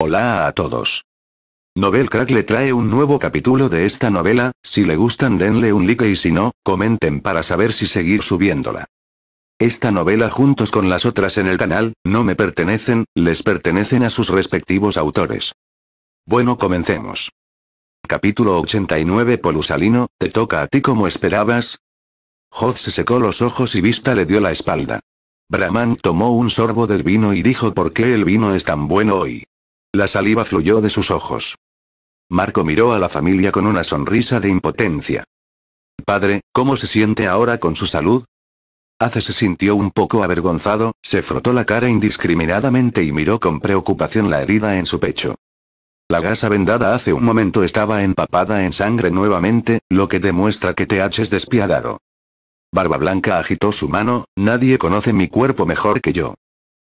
Hola a todos. Novel Crack le trae un nuevo capítulo de esta novela, si le gustan denle un like y si no, comenten para saber si seguir subiéndola. Esta novela juntos con las otras en el canal, no me pertenecen, les pertenecen a sus respectivos autores. Bueno comencemos. Capítulo 89 Polusalino, ¿te toca a ti como esperabas? Joz se secó los ojos y Vista le dio la espalda. Brahman tomó un sorbo del vino y dijo ¿por qué el vino es tan bueno hoy? La saliva fluyó de sus ojos. Marco miró a la familia con una sonrisa de impotencia. Padre, ¿cómo se siente ahora con su salud? Hace se sintió un poco avergonzado, se frotó la cara indiscriminadamente y miró con preocupación la herida en su pecho. La gasa vendada hace un momento estaba empapada en sangre nuevamente, lo que demuestra que te es despiadado. Barba Blanca agitó su mano, nadie conoce mi cuerpo mejor que yo.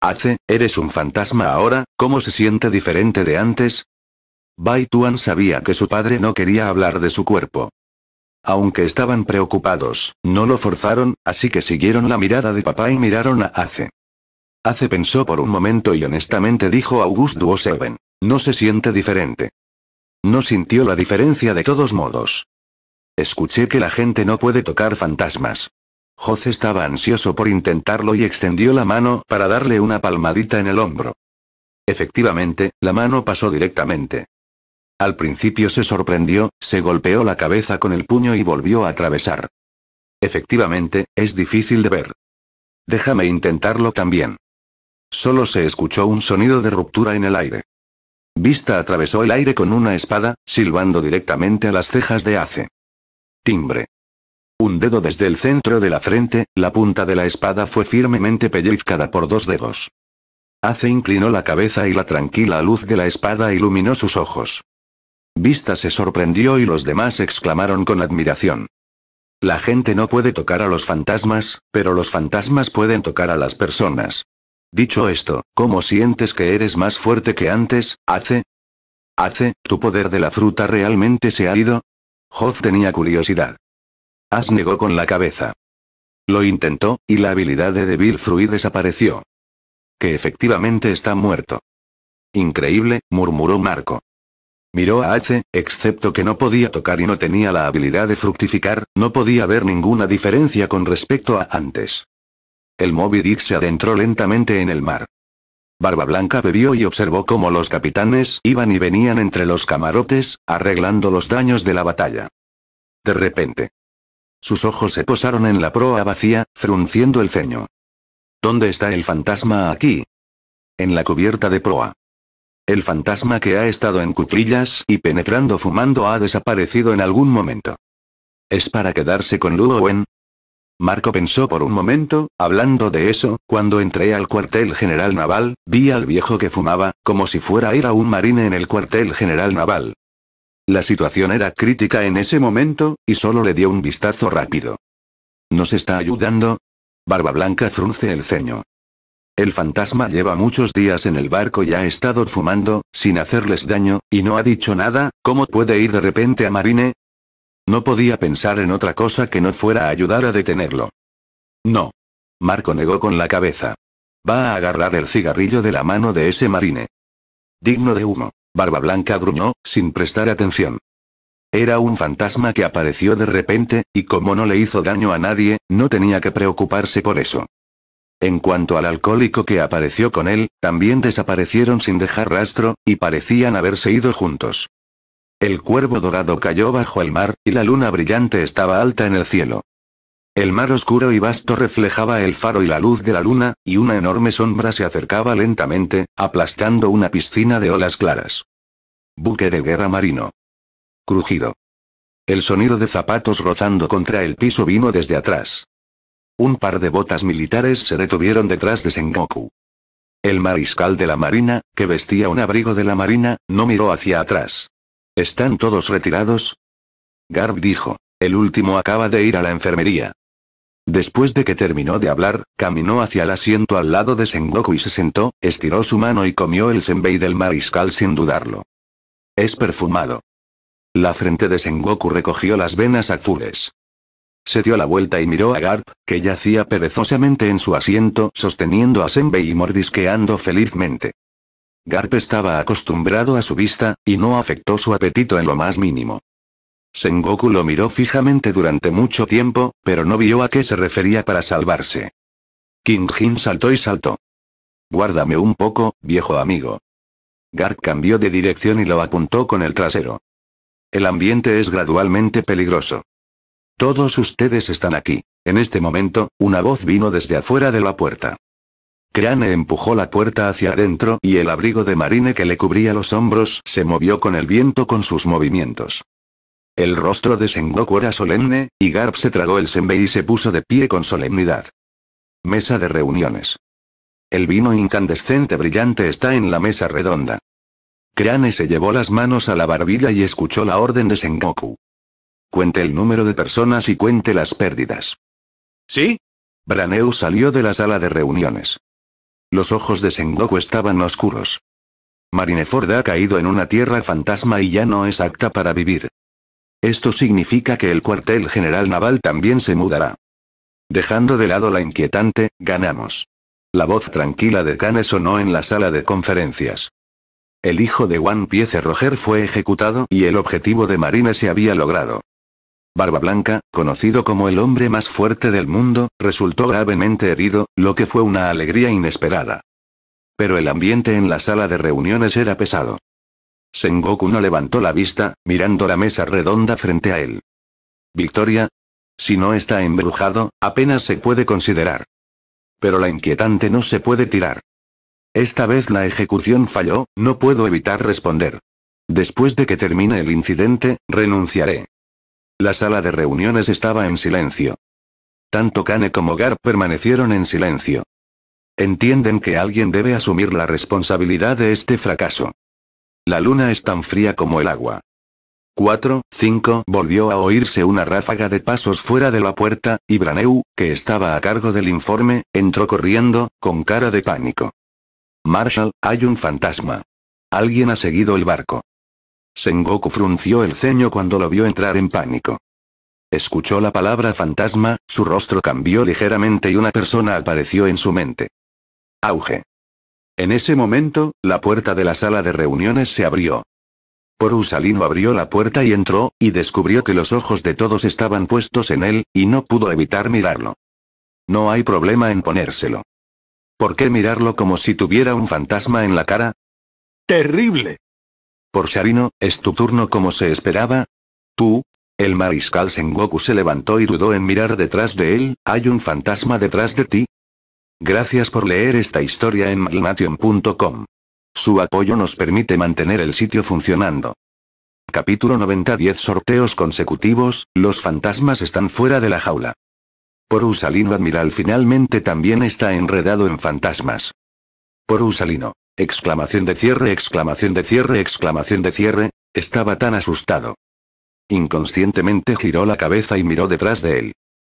«Ace, eres un fantasma ahora, ¿cómo se siente diferente de antes? Bai Tuan sabía que su padre no quería hablar de su cuerpo. Aunque estaban preocupados, no lo forzaron, así que siguieron la mirada de papá y miraron a Ace. Ace pensó por un momento y honestamente dijo Augusto Seven: No se siente diferente. No sintió la diferencia de todos modos. Escuché que la gente no puede tocar fantasmas. Joz estaba ansioso por intentarlo y extendió la mano para darle una palmadita en el hombro. Efectivamente, la mano pasó directamente. Al principio se sorprendió, se golpeó la cabeza con el puño y volvió a atravesar. Efectivamente, es difícil de ver. Déjame intentarlo también. Solo se escuchó un sonido de ruptura en el aire. Vista atravesó el aire con una espada, silbando directamente a las cejas de Ace. Timbre. Un dedo desde el centro de la frente, la punta de la espada fue firmemente pellizcada por dos dedos. Ace inclinó la cabeza y la tranquila luz de la espada iluminó sus ojos. Vista se sorprendió y los demás exclamaron con admiración. La gente no puede tocar a los fantasmas, pero los fantasmas pueden tocar a las personas. Dicho esto, ¿cómo sientes que eres más fuerte que antes, Ace? Ace, ¿tu poder de la fruta realmente se ha ido? joz tenía curiosidad negó con la cabeza. Lo intentó, y la habilidad de Devil Fruit desapareció. Que efectivamente está muerto. Increíble, murmuró Marco. Miró a Ace, excepto que no podía tocar y no tenía la habilidad de fructificar, no podía ver ninguna diferencia con respecto a antes. El Moby Dick se adentró lentamente en el mar. Barba Blanca bebió y observó cómo los capitanes iban y venían entre los camarotes, arreglando los daños de la batalla. De repente, sus ojos se posaron en la proa vacía, frunciendo el ceño. ¿Dónde está el fantasma aquí? En la cubierta de proa. El fantasma que ha estado en cuclillas y penetrando fumando ha desaparecido en algún momento. ¿Es para quedarse con Luo Marco pensó por un momento, hablando de eso, cuando entré al cuartel general naval, vi al viejo que fumaba, como si fuera a ir a un marine en el cuartel general naval. La situación era crítica en ese momento, y solo le dio un vistazo rápido. ¿Nos está ayudando? Barba Blanca frunce el ceño. El fantasma lleva muchos días en el barco y ha estado fumando, sin hacerles daño, y no ha dicho nada, ¿cómo puede ir de repente a Marine? No podía pensar en otra cosa que no fuera a ayudar a detenerlo. No. Marco negó con la cabeza. Va a agarrar el cigarrillo de la mano de ese Marine. Digno de humo. Barba Blanca gruñó, sin prestar atención. Era un fantasma que apareció de repente, y como no le hizo daño a nadie, no tenía que preocuparse por eso. En cuanto al alcohólico que apareció con él, también desaparecieron sin dejar rastro, y parecían haberse ido juntos. El cuervo dorado cayó bajo el mar, y la luna brillante estaba alta en el cielo. El mar oscuro y vasto reflejaba el faro y la luz de la luna, y una enorme sombra se acercaba lentamente, aplastando una piscina de olas claras. Buque de guerra marino. Crujido. El sonido de zapatos rozando contra el piso vino desde atrás. Un par de botas militares se detuvieron detrás de Sengoku. El mariscal de la marina, que vestía un abrigo de la marina, no miró hacia atrás. ¿Están todos retirados? Garb dijo. El último acaba de ir a la enfermería. Después de que terminó de hablar, caminó hacia el asiento al lado de Sengoku y se sentó, estiró su mano y comió el senbei del mariscal sin dudarlo. Es perfumado. La frente de Sengoku recogió las venas azules. Se dio la vuelta y miró a Garp, que yacía perezosamente en su asiento sosteniendo a Senbei y mordisqueando felizmente. Garp estaba acostumbrado a su vista, y no afectó su apetito en lo más mínimo. Sengoku lo miró fijamente durante mucho tiempo, pero no vio a qué se refería para salvarse. King Jin saltó y saltó. Guárdame un poco, viejo amigo. Gark cambió de dirección y lo apuntó con el trasero. El ambiente es gradualmente peligroso. Todos ustedes están aquí. En este momento, una voz vino desde afuera de la puerta. Crane empujó la puerta hacia adentro y el abrigo de marine que le cubría los hombros se movió con el viento con sus movimientos. El rostro de Sengoku era solemne, y Garp se tragó el senbei y se puso de pie con solemnidad. Mesa de reuniones. El vino incandescente brillante está en la mesa redonda. Crane se llevó las manos a la barbilla y escuchó la orden de Sengoku. Cuente el número de personas y cuente las pérdidas. ¿Sí? Braneu salió de la sala de reuniones. Los ojos de Sengoku estaban oscuros. Marineford ha caído en una tierra fantasma y ya no es apta para vivir. Esto significa que el cuartel general naval también se mudará. Dejando de lado la inquietante, ganamos. La voz tranquila de Kane sonó en la sala de conferencias. El hijo de Juan Piece Roger fue ejecutado y el objetivo de Marines se había logrado. Barba Blanca, conocido como el hombre más fuerte del mundo, resultó gravemente herido, lo que fue una alegría inesperada. Pero el ambiente en la sala de reuniones era pesado. Sengoku no levantó la vista, mirando la mesa redonda frente a él. Victoria. Si no está embrujado, apenas se puede considerar. Pero la inquietante no se puede tirar. Esta vez la ejecución falló, no puedo evitar responder. Después de que termine el incidente, renunciaré. La sala de reuniones estaba en silencio. Tanto Kane como Gar permanecieron en silencio. Entienden que alguien debe asumir la responsabilidad de este fracaso. La luna es tan fría como el agua. 4, 5. Volvió a oírse una ráfaga de pasos fuera de la puerta, y Braneu, que estaba a cargo del informe, entró corriendo, con cara de pánico. Marshall, hay un fantasma. Alguien ha seguido el barco. Sengoku frunció el ceño cuando lo vio entrar en pánico. Escuchó la palabra fantasma, su rostro cambió ligeramente y una persona apareció en su mente. Auge. En ese momento, la puerta de la sala de reuniones se abrió. Porusalino abrió la puerta y entró, y descubrió que los ojos de todos estaban puestos en él, y no pudo evitar mirarlo. No hay problema en ponérselo. ¿Por qué mirarlo como si tuviera un fantasma en la cara? ¡Terrible! Porusalino, ¿es tu turno como se esperaba? Tú, el mariscal Sengoku se levantó y dudó en mirar detrás de él, hay un fantasma detrás de ti, Gracias por leer esta historia en maglmation.com. Su apoyo nos permite mantener el sitio funcionando. Capítulo 90 10 sorteos consecutivos, los fantasmas están fuera de la jaula. Por Usalino Admiral finalmente también está enredado en fantasmas. Por Usalino. Exclamación de cierre, exclamación de cierre, exclamación de cierre, estaba tan asustado. Inconscientemente giró la cabeza y miró detrás de él.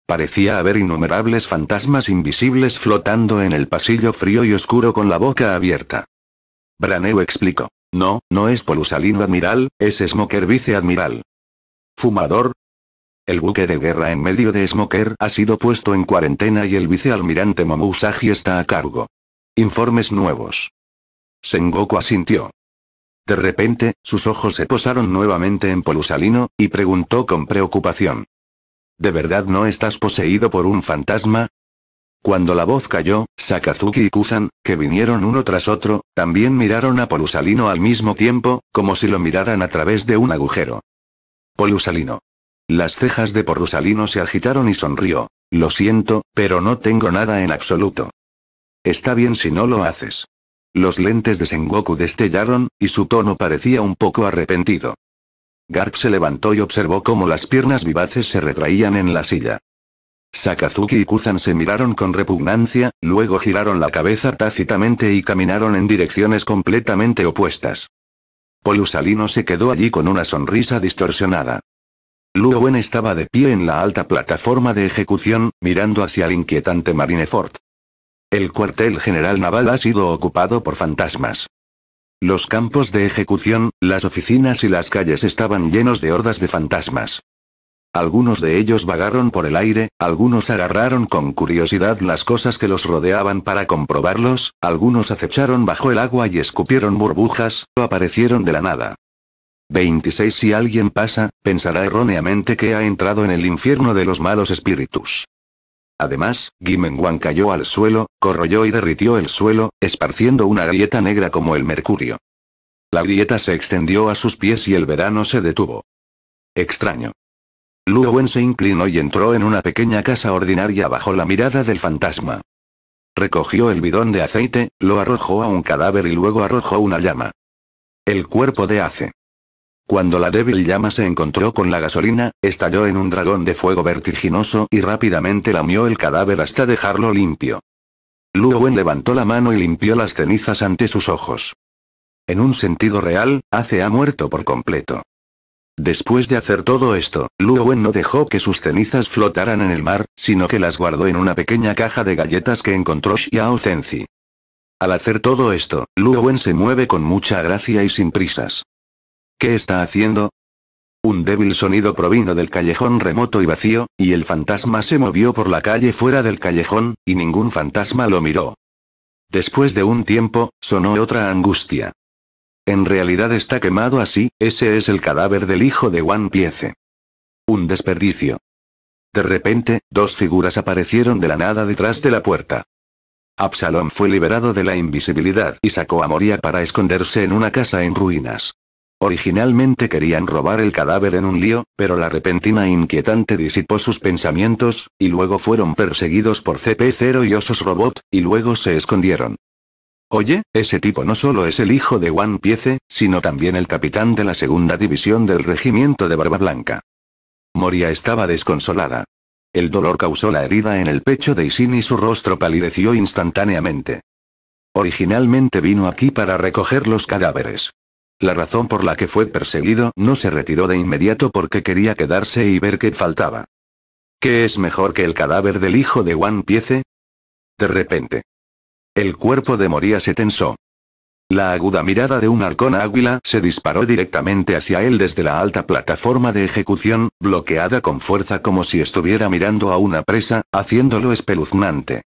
Parecía haber innumerables fantasmas invisibles flotando en el pasillo frío y oscuro con la boca abierta. Braneu explicó. No, no es Polusalino Admiral, es Smoker Vice Admiral. Fumador. El buque de guerra en medio de Smoker ha sido puesto en cuarentena y el vicealmirante Momusagi está a cargo. Informes nuevos. Sengoku asintió. De repente, sus ojos se posaron nuevamente en Polusalino, y preguntó con preocupación. ¿De verdad no estás poseído por un fantasma? Cuando la voz cayó, Sakazuki y Kuzan, que vinieron uno tras otro, también miraron a Polusalino al mismo tiempo, como si lo miraran a través de un agujero. Polusalino. Las cejas de Porusalino se agitaron y sonrió. Lo siento, pero no tengo nada en absoluto. Está bien si no lo haces. Los lentes de Sengoku destellaron, y su tono parecía un poco arrepentido. Garp se levantó y observó cómo las piernas vivaces se retraían en la silla. Sakazuki y Kuzan se miraron con repugnancia, luego giraron la cabeza tácitamente y caminaron en direcciones completamente opuestas. Polusalino se quedó allí con una sonrisa distorsionada. Luowen estaba de pie en la alta plataforma de ejecución, mirando hacia el inquietante Marineford. El cuartel general naval ha sido ocupado por fantasmas. Los campos de ejecución, las oficinas y las calles estaban llenos de hordas de fantasmas. Algunos de ellos vagaron por el aire, algunos agarraron con curiosidad las cosas que los rodeaban para comprobarlos, algunos acecharon bajo el agua y escupieron burbujas, o aparecieron de la nada. 26 Si alguien pasa, pensará erróneamente que ha entrado en el infierno de los malos espíritus. Además, Gimenguan cayó al suelo, corroyó y derritió el suelo, esparciendo una grieta negra como el mercurio. La grieta se extendió a sus pies y el verano se detuvo. Extraño. Luo se inclinó y entró en una pequeña casa ordinaria bajo la mirada del fantasma. Recogió el bidón de aceite, lo arrojó a un cadáver y luego arrojó una llama. El cuerpo de Ace. Cuando la débil llama se encontró con la gasolina, estalló en un dragón de fuego vertiginoso y rápidamente lamió el cadáver hasta dejarlo limpio. Luowen levantó la mano y limpió las cenizas ante sus ojos. En un sentido real, hace ha muerto por completo. Después de hacer todo esto, Luowen no dejó que sus cenizas flotaran en el mar, sino que las guardó en una pequeña caja de galletas que encontró Xiao Zenzi. Al hacer todo esto, Luowen se mueve con mucha gracia y sin prisas. ¿Qué está haciendo? Un débil sonido provino del callejón remoto y vacío, y el fantasma se movió por la calle fuera del callejón, y ningún fantasma lo miró. Después de un tiempo, sonó otra angustia. En realidad está quemado así, ese es el cadáver del hijo de One Piece. Un desperdicio. De repente, dos figuras aparecieron de la nada detrás de la puerta. Absalom fue liberado de la invisibilidad y sacó a Moria para esconderse en una casa en ruinas. Originalmente querían robar el cadáver en un lío, pero la repentina e inquietante disipó sus pensamientos, y luego fueron perseguidos por CP0 y osos robot, y luego se escondieron. Oye, ese tipo no solo es el hijo de One Piece, sino también el capitán de la segunda división del regimiento de Barba Blanca. Moria estaba desconsolada. El dolor causó la herida en el pecho de Isin y su rostro palideció instantáneamente. Originalmente vino aquí para recoger los cadáveres. La razón por la que fue perseguido no se retiró de inmediato porque quería quedarse y ver qué faltaba. ¿Qué es mejor que el cadáver del hijo de One Piece? De repente. El cuerpo de Moría se tensó. La aguda mirada de un halcón águila se disparó directamente hacia él desde la alta plataforma de ejecución, bloqueada con fuerza como si estuviera mirando a una presa, haciéndolo espeluznante.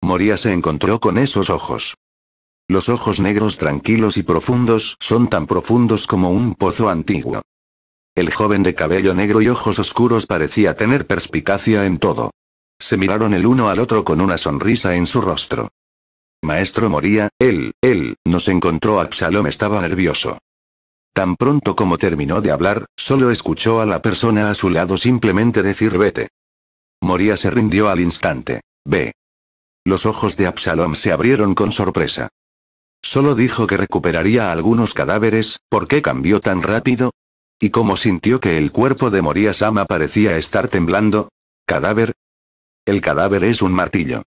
Moría se encontró con esos ojos. Los ojos negros tranquilos y profundos son tan profundos como un pozo antiguo. El joven de cabello negro y ojos oscuros parecía tener perspicacia en todo. Se miraron el uno al otro con una sonrisa en su rostro. Maestro moría, él, él, nos encontró. Absalom estaba nervioso. Tan pronto como terminó de hablar, solo escuchó a la persona a su lado simplemente decir vete. Moría se rindió al instante. Ve. Los ojos de Absalom se abrieron con sorpresa. Solo dijo que recuperaría algunos cadáveres, ¿por qué cambió tan rápido? ¿Y cómo sintió que el cuerpo de Moria-sama parecía estar temblando? ¿Cadáver? El cadáver es un martillo.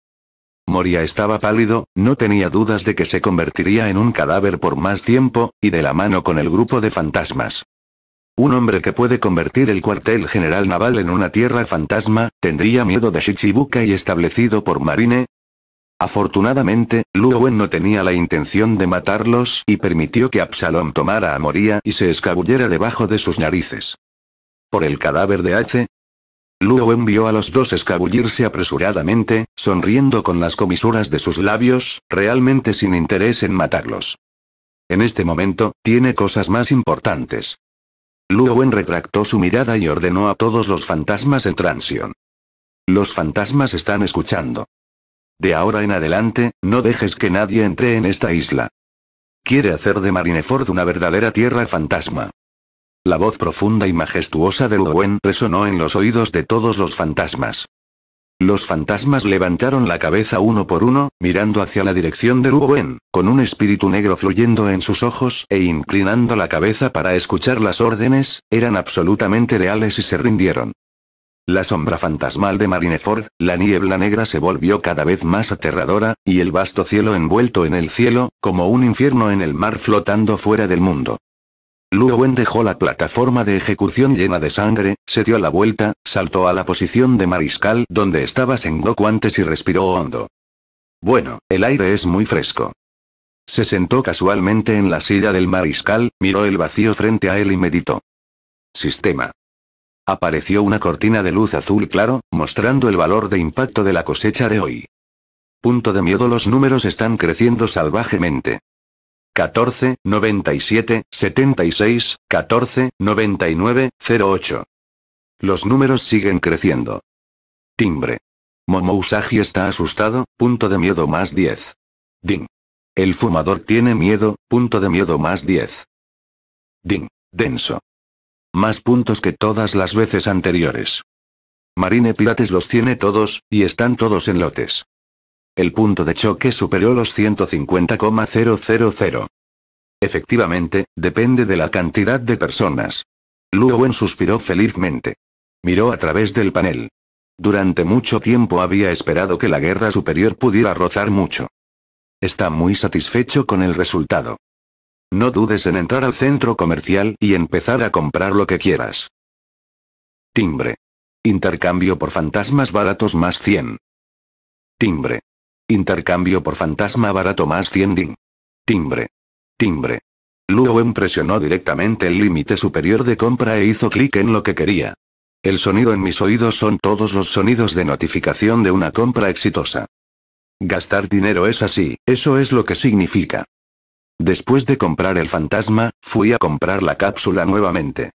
Moria estaba pálido, no tenía dudas de que se convertiría en un cadáver por más tiempo, y de la mano con el grupo de fantasmas. Un hombre que puede convertir el cuartel general naval en una tierra fantasma, ¿tendría miedo de Shichibuka y establecido por Marine? Afortunadamente, Luowen no tenía la intención de matarlos y permitió que Absalom tomara a Moría y se escabullera debajo de sus narices. ¿Por el cadáver de Ace, Luowen vio a los dos escabullirse apresuradamente, sonriendo con las comisuras de sus labios, realmente sin interés en matarlos. En este momento, tiene cosas más importantes. Luowen retractó su mirada y ordenó a todos los fantasmas en transión. Los fantasmas están escuchando. De ahora en adelante, no dejes que nadie entre en esta isla. Quiere hacer de Marineford una verdadera tierra fantasma. La voz profunda y majestuosa de Luwen resonó en los oídos de todos los fantasmas. Los fantasmas levantaron la cabeza uno por uno, mirando hacia la dirección de Luwen, con un espíritu negro fluyendo en sus ojos e inclinando la cabeza para escuchar las órdenes, eran absolutamente leales y se rindieron. La sombra fantasmal de Marineford, la niebla negra se volvió cada vez más aterradora, y el vasto cielo envuelto en el cielo, como un infierno en el mar flotando fuera del mundo. Luowen dejó la plataforma de ejecución llena de sangre, se dio la vuelta, saltó a la posición de mariscal donde estaba Sengoku antes y respiró hondo. Bueno, el aire es muy fresco. Se sentó casualmente en la silla del mariscal, miró el vacío frente a él y meditó. Sistema. Apareció una cortina de luz azul claro, mostrando el valor de impacto de la cosecha de hoy. Punto de miedo los números están creciendo salvajemente. 14, 97, 76, 14, 99, 08. Los números siguen creciendo. Timbre. Momousagi está asustado, punto de miedo más 10. Ding. El fumador tiene miedo, punto de miedo más 10. Ding. Denso. Más puntos que todas las veces anteriores. Marine Pirates los tiene todos, y están todos en lotes. El punto de choque superó los 150,000. Efectivamente, depende de la cantidad de personas. Luowen suspiró felizmente. Miró a través del panel. Durante mucho tiempo había esperado que la guerra superior pudiera rozar mucho. Está muy satisfecho con el resultado. No dudes en entrar al centro comercial y empezar a comprar lo que quieras. Timbre. Intercambio por fantasmas baratos más 100. Timbre. Intercambio por fantasma barato más 100 din. Timbre. Timbre. Luo presionó directamente el límite superior de compra e hizo clic en lo que quería. El sonido en mis oídos son todos los sonidos de notificación de una compra exitosa. Gastar dinero es así, eso es lo que significa. Después de comprar el fantasma, fui a comprar la cápsula nuevamente.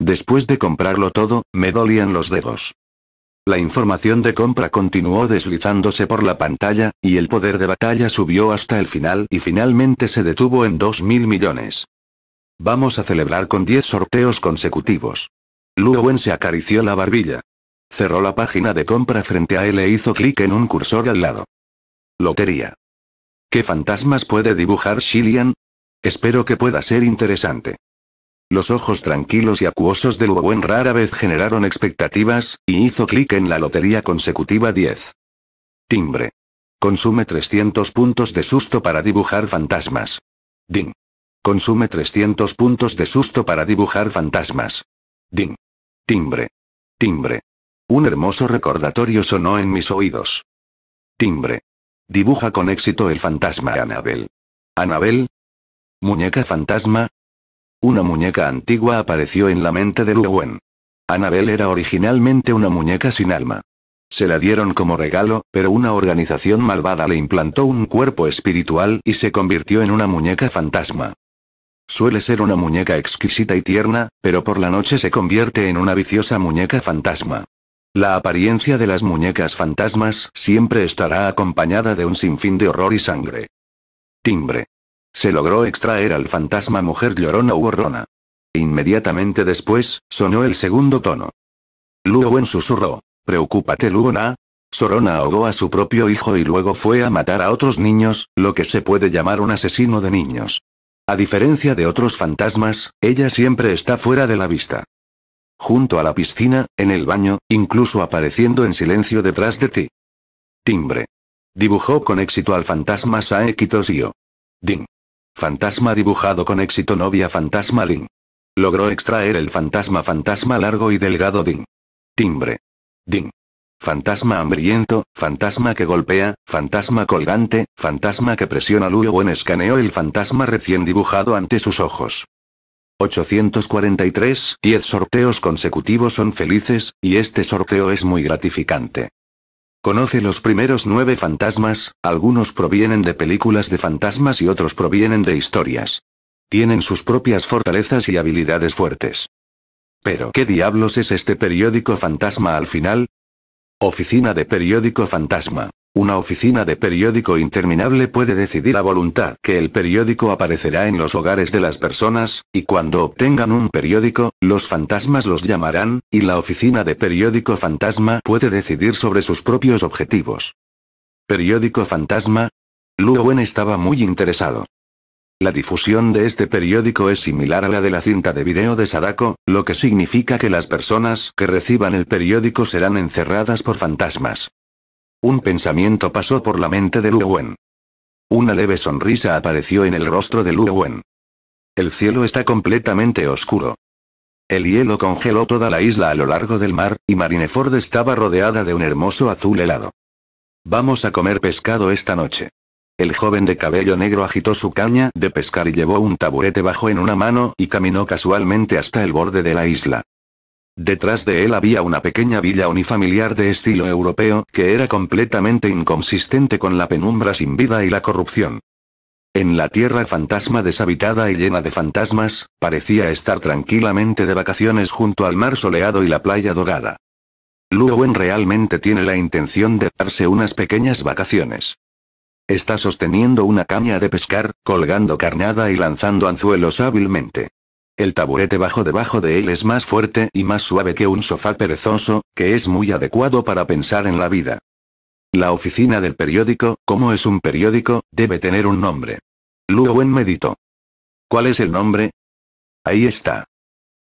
Después de comprarlo todo, me dolían los dedos. La información de compra continuó deslizándose por la pantalla, y el poder de batalla subió hasta el final y finalmente se detuvo en 2.000 millones. Vamos a celebrar con 10 sorteos consecutivos. Luowen se acarició la barbilla. Cerró la página de compra frente a él e hizo clic en un cursor al lado. Lotería. ¿Qué fantasmas puede dibujar Shillian? Espero que pueda ser interesante. Los ojos tranquilos y acuosos de Luowen rara vez generaron expectativas, y hizo clic en la lotería consecutiva 10. Timbre. Consume 300 puntos de susto para dibujar fantasmas. Ding. Consume 300 puntos de susto para dibujar fantasmas. Ding. Timbre. Timbre. Un hermoso recordatorio sonó en mis oídos. Timbre. Dibuja con éxito el fantasma Anabel. ¿Anabel? ¿Muñeca fantasma? Una muñeca antigua apareció en la mente de Luwen. Anabel era originalmente una muñeca sin alma. Se la dieron como regalo, pero una organización malvada le implantó un cuerpo espiritual y se convirtió en una muñeca fantasma. Suele ser una muñeca exquisita y tierna, pero por la noche se convierte en una viciosa muñeca fantasma. La apariencia de las muñecas fantasmas siempre estará acompañada de un sinfín de horror y sangre. Timbre. Se logró extraer al fantasma mujer llorona u e Inmediatamente después, sonó el segundo tono. en susurró. Preocúpate Luona. Sorona ahogó a su propio hijo y luego fue a matar a otros niños, lo que se puede llamar un asesino de niños. A diferencia de otros fantasmas, ella siempre está fuera de la vista junto a la piscina, en el baño, incluso apareciendo en silencio detrás de ti. Timbre. Dibujó con éxito al fantasma Saeki Ding. Fantasma dibujado con éxito novia fantasma Ding. Logró extraer el fantasma fantasma largo y delgado Ding. Timbre. Ding. Fantasma hambriento, fantasma que golpea, fantasma colgante, fantasma que presiona Luo en escaneo el fantasma recién dibujado ante sus ojos. 843, 10 sorteos consecutivos son felices, y este sorteo es muy gratificante. Conoce los primeros nueve fantasmas, algunos provienen de películas de fantasmas y otros provienen de historias. Tienen sus propias fortalezas y habilidades fuertes. Pero ¿qué diablos es este periódico fantasma al final? Oficina de Periódico Fantasma. Una oficina de periódico interminable puede decidir a voluntad que el periódico aparecerá en los hogares de las personas, y cuando obtengan un periódico, los fantasmas los llamarán, y la oficina de periódico fantasma puede decidir sobre sus propios objetivos. Periódico fantasma. Luowen estaba muy interesado. La difusión de este periódico es similar a la de la cinta de video de Sadako, lo que significa que las personas que reciban el periódico serán encerradas por fantasmas. Un pensamiento pasó por la mente de Luwen. Una leve sonrisa apareció en el rostro de Luwen. El cielo está completamente oscuro. El hielo congeló toda la isla a lo largo del mar, y Marineford estaba rodeada de un hermoso azul helado. Vamos a comer pescado esta noche. El joven de cabello negro agitó su caña de pescar y llevó un taburete bajo en una mano y caminó casualmente hasta el borde de la isla. Detrás de él había una pequeña villa unifamiliar de estilo europeo que era completamente inconsistente con la penumbra sin vida y la corrupción. En la tierra fantasma deshabitada y llena de fantasmas, parecía estar tranquilamente de vacaciones junto al mar soleado y la playa dorada. Wen realmente tiene la intención de darse unas pequeñas vacaciones. Está sosteniendo una caña de pescar, colgando carnada y lanzando anzuelos hábilmente. El taburete bajo debajo de él es más fuerte y más suave que un sofá perezoso, que es muy adecuado para pensar en la vida. La oficina del periódico, como es un periódico, debe tener un nombre. Luowen meditó. ¿Cuál es el nombre? Ahí está.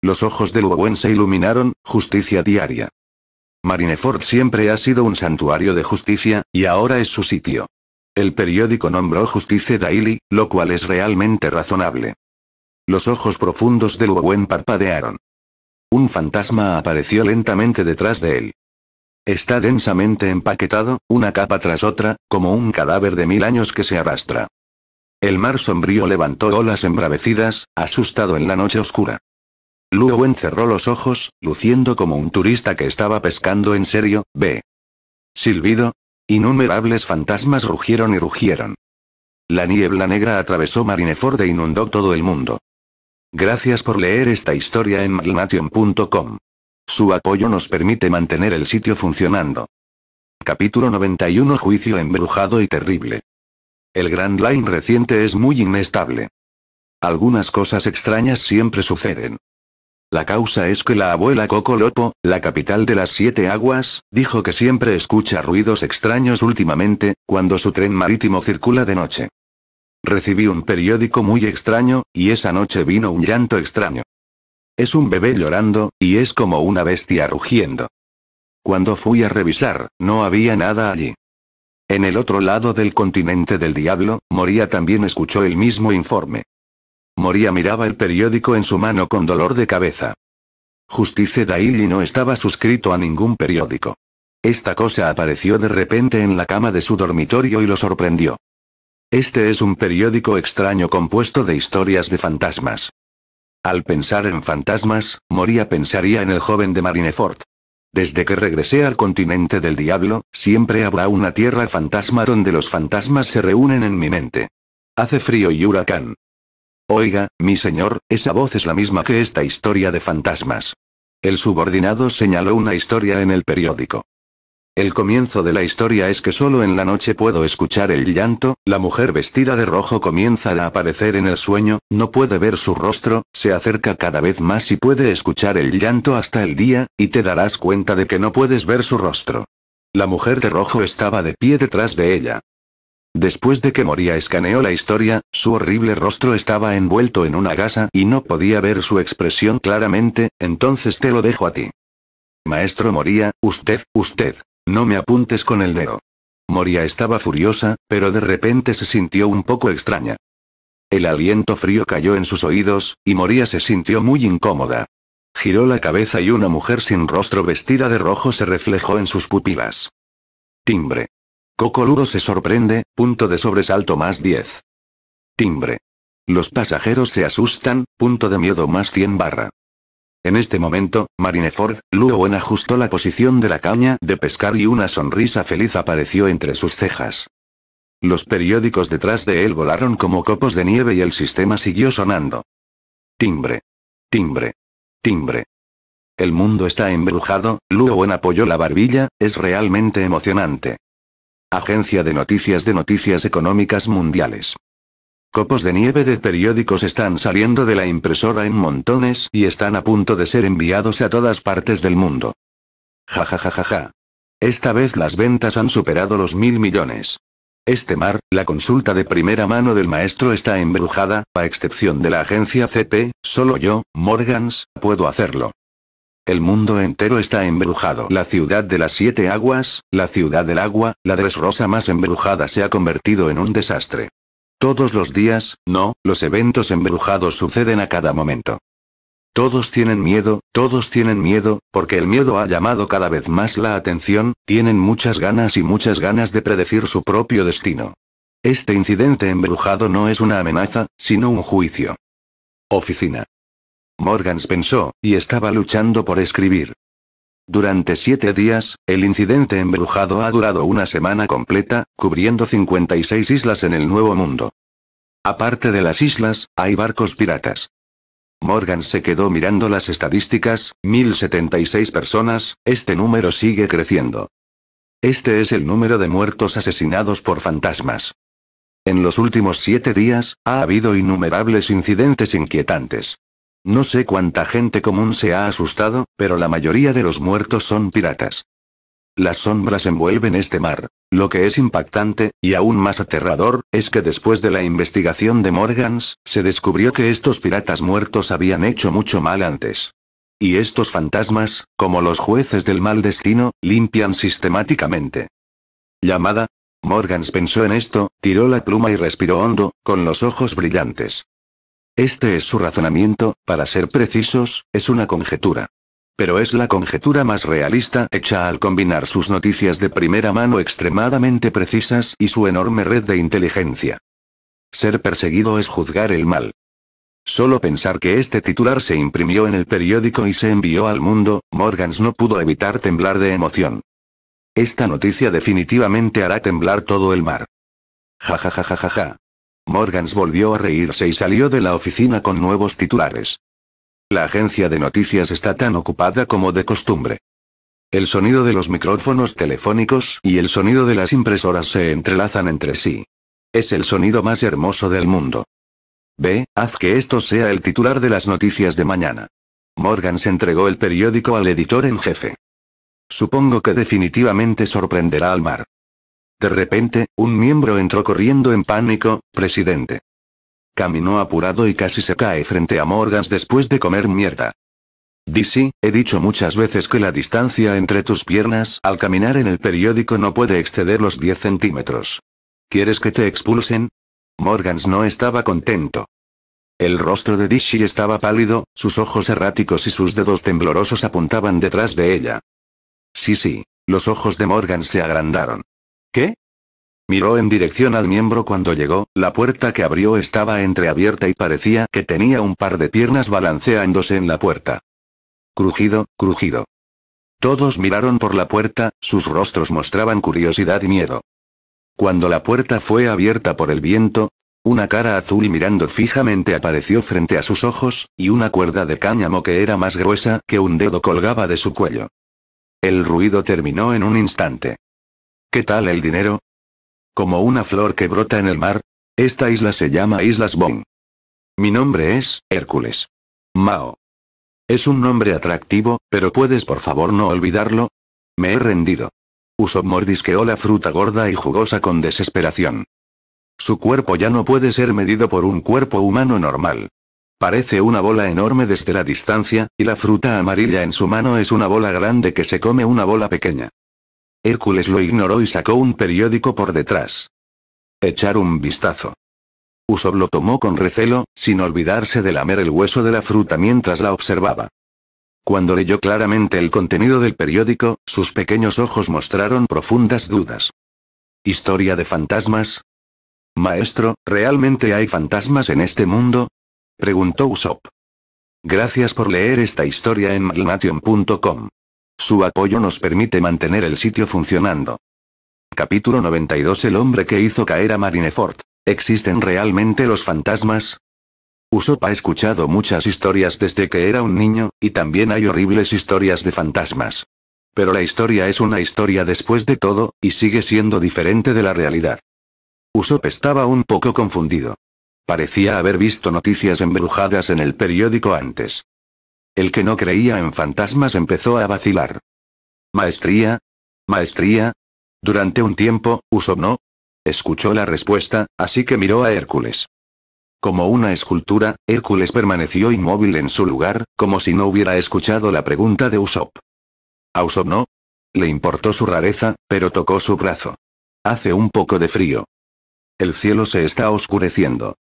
Los ojos de Luowen se iluminaron, justicia diaria. Marineford siempre ha sido un santuario de justicia, y ahora es su sitio. El periódico nombró Justicia Daily, lo cual es realmente razonable. Los ojos profundos de Luowen parpadearon. Un fantasma apareció lentamente detrás de él. Está densamente empaquetado, una capa tras otra, como un cadáver de mil años que se arrastra. El mar sombrío levantó olas embravecidas, asustado en la noche oscura. Luowen cerró los ojos, luciendo como un turista que estaba pescando en serio, ve. Silbido. Innumerables fantasmas rugieron y rugieron. La niebla negra atravesó Marineford e inundó todo el mundo. Gracias por leer esta historia en malnation.com. Su apoyo nos permite mantener el sitio funcionando. Capítulo 91 Juicio embrujado y terrible. El Grand Line reciente es muy inestable. Algunas cosas extrañas siempre suceden. La causa es que la abuela Coco Lopo, la capital de las siete aguas, dijo que siempre escucha ruidos extraños últimamente, cuando su tren marítimo circula de noche. Recibí un periódico muy extraño, y esa noche vino un llanto extraño. Es un bebé llorando, y es como una bestia rugiendo. Cuando fui a revisar, no había nada allí. En el otro lado del continente del diablo, Moría también escuchó el mismo informe. Moría miraba el periódico en su mano con dolor de cabeza. Justice Daily no estaba suscrito a ningún periódico. Esta cosa apareció de repente en la cama de su dormitorio y lo sorprendió. Este es un periódico extraño compuesto de historias de fantasmas. Al pensar en fantasmas, Moría pensaría en el joven de Marineford. Desde que regresé al continente del diablo, siempre habrá una tierra fantasma donde los fantasmas se reúnen en mi mente. Hace frío y huracán. Oiga, mi señor, esa voz es la misma que esta historia de fantasmas. El subordinado señaló una historia en el periódico. El comienzo de la historia es que solo en la noche puedo escuchar el llanto, la mujer vestida de rojo comienza a aparecer en el sueño, no puede ver su rostro, se acerca cada vez más y puede escuchar el llanto hasta el día, y te darás cuenta de que no puedes ver su rostro. La mujer de rojo estaba de pie detrás de ella. Después de que moría escaneó la historia, su horrible rostro estaba envuelto en una gasa y no podía ver su expresión claramente, entonces te lo dejo a ti. Maestro Moría, usted, usted, no me apuntes con el dedo. Moria estaba furiosa, pero de repente se sintió un poco extraña. El aliento frío cayó en sus oídos, y Moria se sintió muy incómoda. Giró la cabeza y una mujer sin rostro vestida de rojo se reflejó en sus pupilas. Timbre. Coco se sorprende, punto de sobresalto más 10. Timbre. Los pasajeros se asustan, punto de miedo más 100 barra. En este momento, Marineford, Luowen ajustó la posición de la caña de pescar y una sonrisa feliz apareció entre sus cejas. Los periódicos detrás de él volaron como copos de nieve y el sistema siguió sonando. Timbre. Timbre. Timbre. El mundo está embrujado, Luowen apoyó la barbilla, es realmente emocionante. Agencia de Noticias de Noticias Económicas Mundiales. Copos de nieve de periódicos están saliendo de la impresora en montones y están a punto de ser enviados a todas partes del mundo. Ja Esta vez las ventas han superado los mil millones. Este mar, la consulta de primera mano del maestro está embrujada, a excepción de la agencia CP, solo yo, Morgans, puedo hacerlo. El mundo entero está embrujado. La ciudad de las siete aguas, la ciudad del agua, la rosa más embrujada se ha convertido en un desastre. Todos los días, no, los eventos embrujados suceden a cada momento. Todos tienen miedo, todos tienen miedo, porque el miedo ha llamado cada vez más la atención, tienen muchas ganas y muchas ganas de predecir su propio destino. Este incidente embrujado no es una amenaza, sino un juicio. Oficina. Morgans pensó, y estaba luchando por escribir. Durante siete días, el incidente embrujado ha durado una semana completa, cubriendo 56 islas en el Nuevo Mundo. Aparte de las islas, hay barcos piratas. Morgan se quedó mirando las estadísticas, 1076 personas, este número sigue creciendo. Este es el número de muertos asesinados por fantasmas. En los últimos siete días, ha habido innumerables incidentes inquietantes. No sé cuánta gente común se ha asustado, pero la mayoría de los muertos son piratas. Las sombras envuelven este mar. Lo que es impactante, y aún más aterrador, es que después de la investigación de Morgans, se descubrió que estos piratas muertos habían hecho mucho mal antes. Y estos fantasmas, como los jueces del mal destino, limpian sistemáticamente. Llamada. Morgans pensó en esto, tiró la pluma y respiró hondo, con los ojos brillantes. Este es su razonamiento, para ser precisos, es una conjetura. Pero es la conjetura más realista hecha al combinar sus noticias de primera mano extremadamente precisas y su enorme red de inteligencia. Ser perseguido es juzgar el mal. Solo pensar que este titular se imprimió en el periódico y se envió al mundo, Morgans no pudo evitar temblar de emoción. Esta noticia definitivamente hará temblar todo el mar. Ja ja ja ja ja Morgans volvió a reírse y salió de la oficina con nuevos titulares. La agencia de noticias está tan ocupada como de costumbre. El sonido de los micrófonos telefónicos y el sonido de las impresoras se entrelazan entre sí. Es el sonido más hermoso del mundo. Ve, haz que esto sea el titular de las noticias de mañana. Morgan se entregó el periódico al editor en jefe. Supongo que definitivamente sorprenderá al mar. De repente, un miembro entró corriendo en pánico, presidente. Caminó apurado y casi se cae frente a Morgans después de comer mierda. DC, he dicho muchas veces que la distancia entre tus piernas al caminar en el periódico no puede exceder los 10 centímetros. ¿Quieres que te expulsen? Morgans no estaba contento. El rostro de Disy estaba pálido, sus ojos erráticos y sus dedos temblorosos apuntaban detrás de ella. Sí, sí, los ojos de Morgan se agrandaron. ¿Qué? Miró en dirección al miembro cuando llegó, la puerta que abrió estaba entreabierta y parecía que tenía un par de piernas balanceándose en la puerta. Crujido, crujido. Todos miraron por la puerta, sus rostros mostraban curiosidad y miedo. Cuando la puerta fue abierta por el viento, una cara azul mirando fijamente apareció frente a sus ojos, y una cuerda de cáñamo que era más gruesa que un dedo colgaba de su cuello. El ruido terminó en un instante. ¿Qué tal el dinero? Como una flor que brota en el mar. Esta isla se llama Islas Bon. Mi nombre es Hércules. Mao. Es un nombre atractivo, pero puedes por favor no olvidarlo. Me he rendido. Usopp mordisqueó la fruta gorda y jugosa con desesperación. Su cuerpo ya no puede ser medido por un cuerpo humano normal. Parece una bola enorme desde la distancia, y la fruta amarilla en su mano es una bola grande que se come una bola pequeña. Hércules lo ignoró y sacó un periódico por detrás. Echar un vistazo. Usopp lo tomó con recelo, sin olvidarse de lamer el hueso de la fruta mientras la observaba. Cuando leyó claramente el contenido del periódico, sus pequeños ojos mostraron profundas dudas. ¿Historia de fantasmas? Maestro, ¿realmente hay fantasmas en este mundo? Preguntó Usopp. Gracias por leer esta historia en su apoyo nos permite mantener el sitio funcionando. Capítulo 92 El hombre que hizo caer a Marineford. ¿Existen realmente los fantasmas? Usopp ha escuchado muchas historias desde que era un niño, y también hay horribles historias de fantasmas. Pero la historia es una historia después de todo, y sigue siendo diferente de la realidad. Usopp estaba un poco confundido. Parecía haber visto noticias embrujadas en el periódico antes. El que no creía en fantasmas empezó a vacilar. Maestría. Maestría. Durante un tiempo, Usopp no. Escuchó la respuesta, así que miró a Hércules. Como una escultura, Hércules permaneció inmóvil en su lugar, como si no hubiera escuchado la pregunta de Usop. A Usopp no. Le importó su rareza, pero tocó su brazo. Hace un poco de frío. El cielo se está oscureciendo.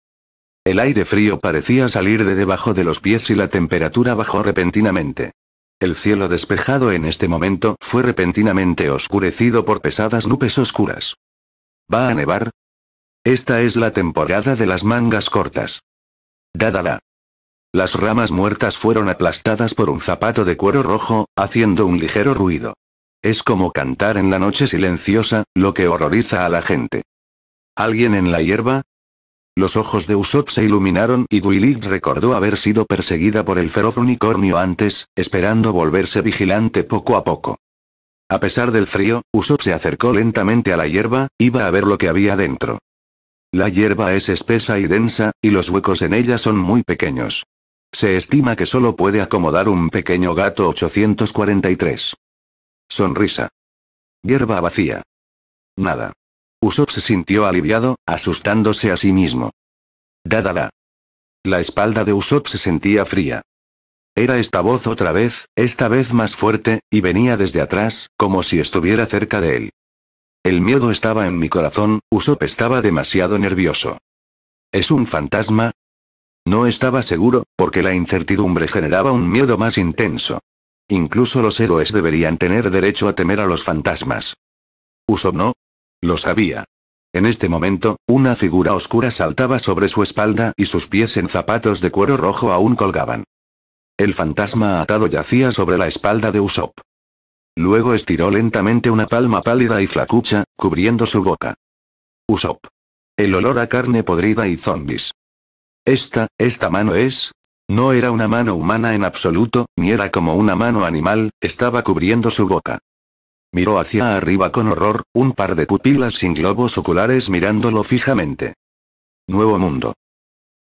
El aire frío parecía salir de debajo de los pies y la temperatura bajó repentinamente. El cielo despejado en este momento fue repentinamente oscurecido por pesadas nubes oscuras. ¿Va a nevar? Esta es la temporada de las mangas cortas. Dadala. Las ramas muertas fueron aplastadas por un zapato de cuero rojo, haciendo un ligero ruido. Es como cantar en la noche silenciosa, lo que horroriza a la gente. Alguien en la hierba, los ojos de Usopp se iluminaron y Duilith recordó haber sido perseguida por el feroz unicornio antes, esperando volverse vigilante poco a poco. A pesar del frío, Usopp se acercó lentamente a la hierba, iba a ver lo que había dentro. La hierba es espesa y densa, y los huecos en ella son muy pequeños. Se estima que solo puede acomodar un pequeño gato 843. Sonrisa. Hierba vacía. Nada. Usopp se sintió aliviado, asustándose a sí mismo. Dadala. La espalda de Usopp se sentía fría. Era esta voz otra vez, esta vez más fuerte, y venía desde atrás, como si estuviera cerca de él. El miedo estaba en mi corazón, Usopp estaba demasiado nervioso. ¿Es un fantasma? No estaba seguro, porque la incertidumbre generaba un miedo más intenso. Incluso los héroes deberían tener derecho a temer a los fantasmas. Usopp no, lo sabía. En este momento, una figura oscura saltaba sobre su espalda y sus pies en zapatos de cuero rojo aún colgaban. El fantasma atado yacía sobre la espalda de Usopp. Luego estiró lentamente una palma pálida y flacucha, cubriendo su boca. Usopp. El olor a carne podrida y zombies. Esta, esta mano es... No era una mano humana en absoluto, ni era como una mano animal, estaba cubriendo su boca. Miró hacia arriba con horror, un par de pupilas sin globos oculares mirándolo fijamente. Nuevo mundo.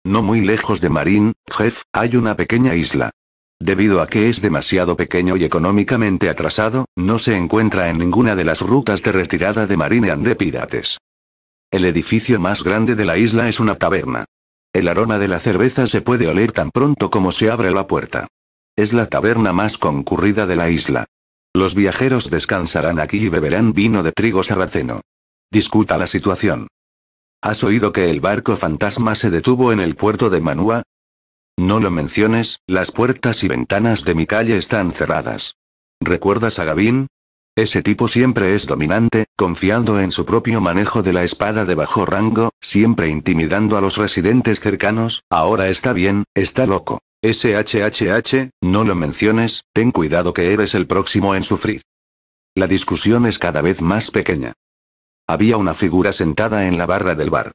No muy lejos de Marín, Jeff, hay una pequeña isla. Debido a que es demasiado pequeño y económicamente atrasado, no se encuentra en ninguna de las rutas de retirada de Marine and Pirates. El edificio más grande de la isla es una taberna. El aroma de la cerveza se puede oler tan pronto como se abre la puerta. Es la taberna más concurrida de la isla. Los viajeros descansarán aquí y beberán vino de trigo sarraceno. Discuta la situación. ¿Has oído que el barco fantasma se detuvo en el puerto de Manúa? No lo menciones, las puertas y ventanas de mi calle están cerradas. ¿Recuerdas a Gavín? Ese tipo siempre es dominante, confiando en su propio manejo de la espada de bajo rango, siempre intimidando a los residentes cercanos, ahora está bien, está loco. SHHH, no lo menciones, ten cuidado que eres el próximo en sufrir. La discusión es cada vez más pequeña. Había una figura sentada en la barra del bar.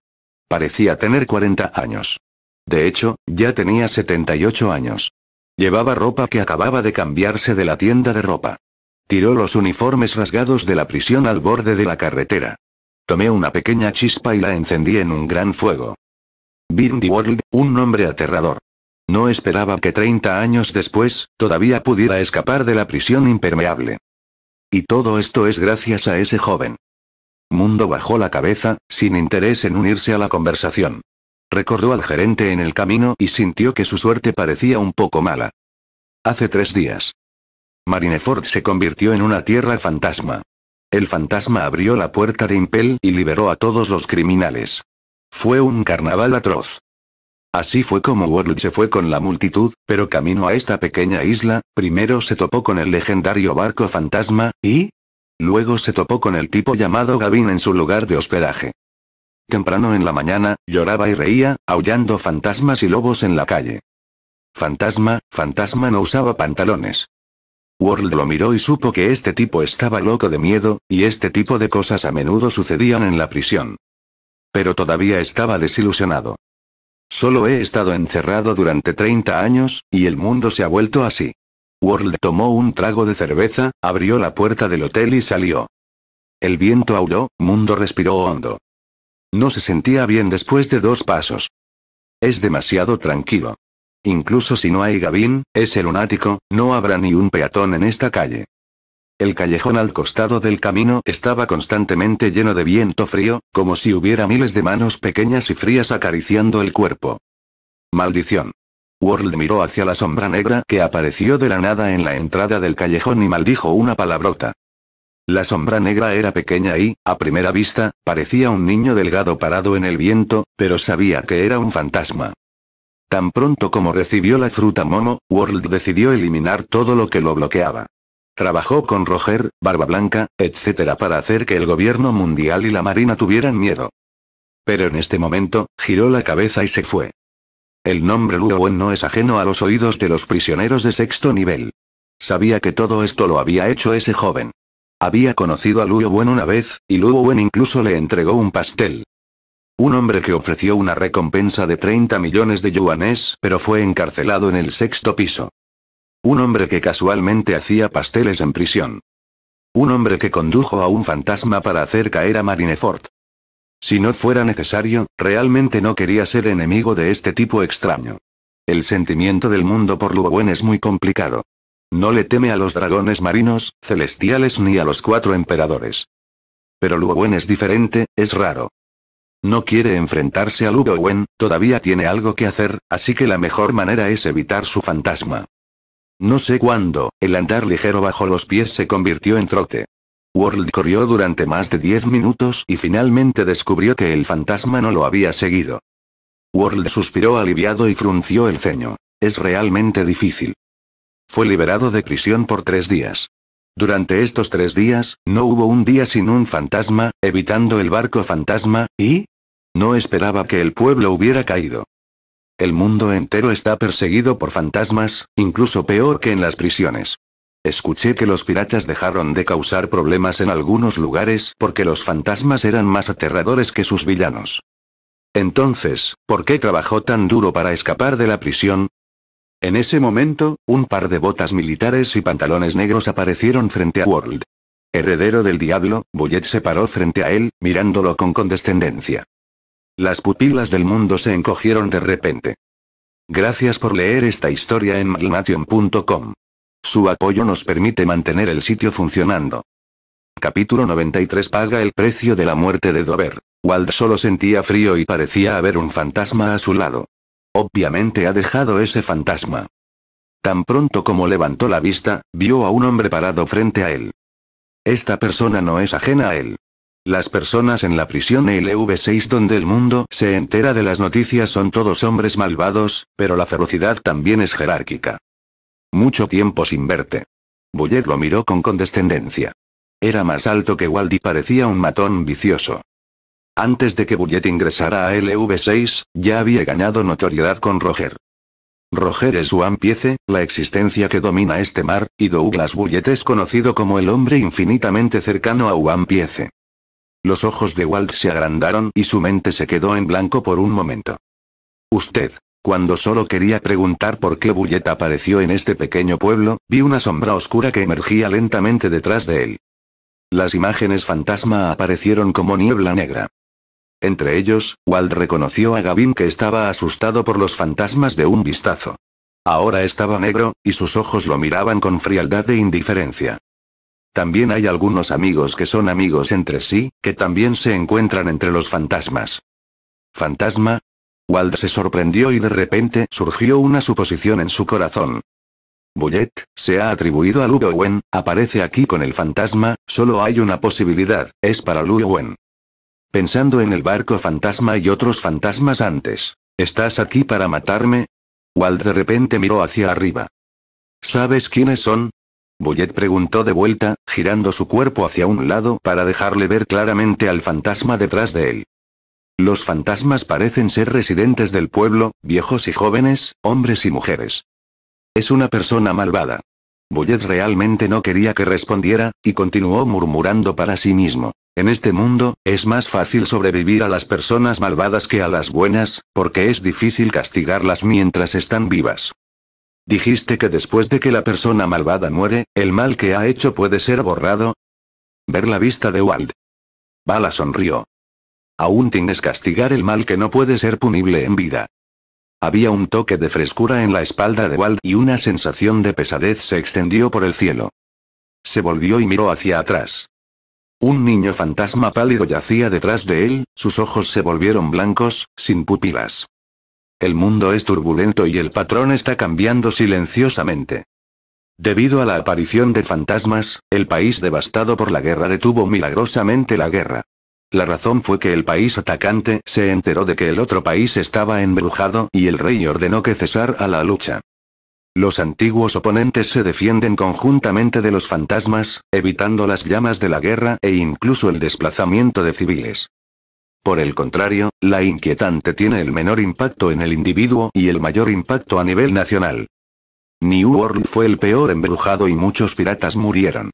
Parecía tener 40 años. De hecho, ya tenía 78 años. Llevaba ropa que acababa de cambiarse de la tienda de ropa. Tiró los uniformes rasgados de la prisión al borde de la carretera. Tomé una pequeña chispa y la encendí en un gran fuego. the World, un nombre aterrador. No esperaba que 30 años después, todavía pudiera escapar de la prisión impermeable. Y todo esto es gracias a ese joven. Mundo bajó la cabeza, sin interés en unirse a la conversación. Recordó al gerente en el camino y sintió que su suerte parecía un poco mala. Hace tres días. Marineford se convirtió en una tierra fantasma. El fantasma abrió la puerta de Impel y liberó a todos los criminales. Fue un carnaval atroz. Así fue como World se fue con la multitud, pero camino a esta pequeña isla, primero se topó con el legendario barco fantasma, y... Luego se topó con el tipo llamado Gavin en su lugar de hospedaje. Temprano en la mañana, lloraba y reía, aullando fantasmas y lobos en la calle. Fantasma, fantasma no usaba pantalones. World lo miró y supo que este tipo estaba loco de miedo, y este tipo de cosas a menudo sucedían en la prisión. Pero todavía estaba desilusionado. Solo he estado encerrado durante 30 años, y el mundo se ha vuelto así. World tomó un trago de cerveza, abrió la puerta del hotel y salió. El viento aulló, Mundo respiró hondo. No se sentía bien después de dos pasos. Es demasiado tranquilo. Incluso si no hay Gavin, ese lunático, no habrá ni un peatón en esta calle. El callejón al costado del camino estaba constantemente lleno de viento frío, como si hubiera miles de manos pequeñas y frías acariciando el cuerpo. Maldición. World miró hacia la sombra negra que apareció de la nada en la entrada del callejón y maldijo una palabrota. La sombra negra era pequeña y, a primera vista, parecía un niño delgado parado en el viento, pero sabía que era un fantasma. Tan pronto como recibió la fruta Momo, World decidió eliminar todo lo que lo bloqueaba. Trabajó con Roger, Barba Blanca, etc. para hacer que el gobierno mundial y la marina tuvieran miedo. Pero en este momento, giró la cabeza y se fue. El nombre Wen no es ajeno a los oídos de los prisioneros de sexto nivel. Sabía que todo esto lo había hecho ese joven. Había conocido a Wen una vez, y Wen incluso le entregó un pastel. Un hombre que ofreció una recompensa de 30 millones de yuanes, pero fue encarcelado en el sexto piso. Un hombre que casualmente hacía pasteles en prisión. Un hombre que condujo a un fantasma para hacer caer a Marineford. Si no fuera necesario, realmente no quería ser enemigo de este tipo extraño. El sentimiento del mundo por Lugowen es muy complicado. No le teme a los dragones marinos, celestiales ni a los cuatro emperadores. Pero Lugowen es diferente, es raro. No quiere enfrentarse a Lugowen, todavía tiene algo que hacer, así que la mejor manera es evitar su fantasma. No sé cuándo, el andar ligero bajo los pies se convirtió en trote. World corrió durante más de 10 minutos y finalmente descubrió que el fantasma no lo había seguido. World suspiró aliviado y frunció el ceño. Es realmente difícil. Fue liberado de prisión por tres días. Durante estos tres días, no hubo un día sin un fantasma, evitando el barco fantasma, y... No esperaba que el pueblo hubiera caído. El mundo entero está perseguido por fantasmas, incluso peor que en las prisiones. Escuché que los piratas dejaron de causar problemas en algunos lugares porque los fantasmas eran más aterradores que sus villanos. Entonces, ¿por qué trabajó tan duro para escapar de la prisión? En ese momento, un par de botas militares y pantalones negros aparecieron frente a World. Heredero del diablo, Bullet se paró frente a él, mirándolo con condescendencia. Las pupilas del mundo se encogieron de repente. Gracias por leer esta historia en malnation.com. Su apoyo nos permite mantener el sitio funcionando. Capítulo 93 Paga el precio de la muerte de Dover. Wald solo sentía frío y parecía haber un fantasma a su lado. Obviamente ha dejado ese fantasma. Tan pronto como levantó la vista, vio a un hombre parado frente a él. Esta persona no es ajena a él. Las personas en la prisión LV6 donde el mundo se entera de las noticias son todos hombres malvados, pero la ferocidad también es jerárquica. Mucho tiempo sin verte. Bullet lo miró con condescendencia. Era más alto que Waldy parecía un matón vicioso. Antes de que Bullet ingresara a LV6, ya había ganado notoriedad con Roger. Roger es Juan Piece, la existencia que domina este mar, y Douglas Bullet es conocido como el hombre infinitamente cercano a Piece. Los ojos de Walt se agrandaron y su mente se quedó en blanco por un momento. Usted. Cuando solo quería preguntar por qué Bullet apareció en este pequeño pueblo, vi una sombra oscura que emergía lentamente detrás de él. Las imágenes fantasma aparecieron como niebla negra. Entre ellos, Walt reconoció a Gavin que estaba asustado por los fantasmas de un vistazo. Ahora estaba negro, y sus ojos lo miraban con frialdad e indiferencia. También hay algunos amigos que son amigos entre sí, que también se encuentran entre los fantasmas. ¿Fantasma? Wald se sorprendió y de repente surgió una suposición en su corazón. Bullet, se ha atribuido a Lugowen, aparece aquí con el fantasma, solo hay una posibilidad, es para Lugo Wen. Pensando en el barco fantasma y otros fantasmas antes. ¿Estás aquí para matarme? Wald de repente miró hacia arriba. ¿Sabes quiénes son? Bullet preguntó de vuelta, girando su cuerpo hacia un lado para dejarle ver claramente al fantasma detrás de él. Los fantasmas parecen ser residentes del pueblo, viejos y jóvenes, hombres y mujeres. Es una persona malvada. Bullet realmente no quería que respondiera, y continuó murmurando para sí mismo. En este mundo, es más fácil sobrevivir a las personas malvadas que a las buenas, porque es difícil castigarlas mientras están vivas. Dijiste que después de que la persona malvada muere, el mal que ha hecho puede ser borrado. Ver la vista de Wald. Bala sonrió. Aún tienes castigar el mal que no puede ser punible en vida. Había un toque de frescura en la espalda de Wald y una sensación de pesadez se extendió por el cielo. Se volvió y miró hacia atrás. Un niño fantasma pálido yacía detrás de él, sus ojos se volvieron blancos, sin pupilas. El mundo es turbulento y el patrón está cambiando silenciosamente. Debido a la aparición de fantasmas, el país devastado por la guerra detuvo milagrosamente la guerra. La razón fue que el país atacante se enteró de que el otro país estaba embrujado y el rey ordenó que cesara la lucha. Los antiguos oponentes se defienden conjuntamente de los fantasmas, evitando las llamas de la guerra e incluso el desplazamiento de civiles. Por el contrario, la inquietante tiene el menor impacto en el individuo y el mayor impacto a nivel nacional. New World fue el peor embrujado y muchos piratas murieron.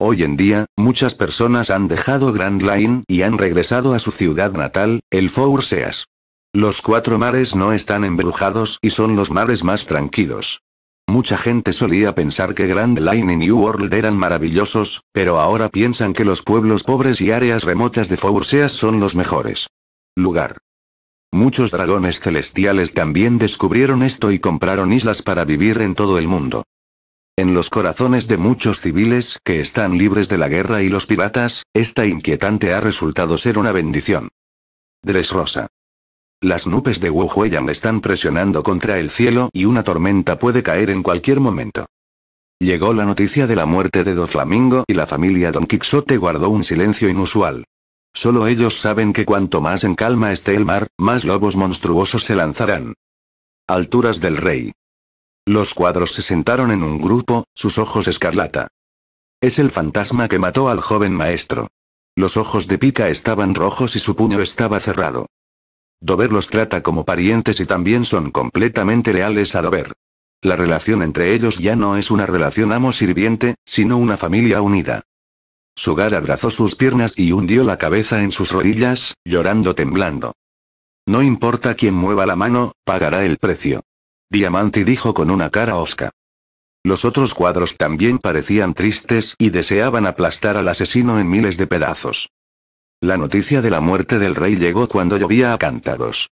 Hoy en día, muchas personas han dejado Grand Line y han regresado a su ciudad natal, el Four Seas. Los cuatro mares no están embrujados y son los mares más tranquilos. Mucha gente solía pensar que Grand Line y New World eran maravillosos, pero ahora piensan que los pueblos pobres y áreas remotas de Fourseas son los mejores. Lugar. Muchos dragones celestiales también descubrieron esto y compraron islas para vivir en todo el mundo. En los corazones de muchos civiles que están libres de la guerra y los piratas, esta inquietante ha resultado ser una bendición. Dres Rosa. Las nubes de Wu están presionando contra el cielo y una tormenta puede caer en cualquier momento. Llegó la noticia de la muerte de Doflamingo y la familia Don Quixote guardó un silencio inusual. Solo ellos saben que cuanto más en calma esté el mar, más lobos monstruosos se lanzarán. Alturas del rey. Los cuadros se sentaron en un grupo, sus ojos escarlata. Es el fantasma que mató al joven maestro. Los ojos de Pica estaban rojos y su puño estaba cerrado. Dover los trata como parientes y también son completamente leales a Dover. La relación entre ellos ya no es una relación amo-sirviente, sino una familia unida. Sugar abrazó sus piernas y hundió la cabeza en sus rodillas, llorando temblando. No importa quién mueva la mano, pagará el precio. Diamante dijo con una cara osca. Los otros cuadros también parecían tristes y deseaban aplastar al asesino en miles de pedazos. La noticia de la muerte del rey llegó cuando llovía a cántaros.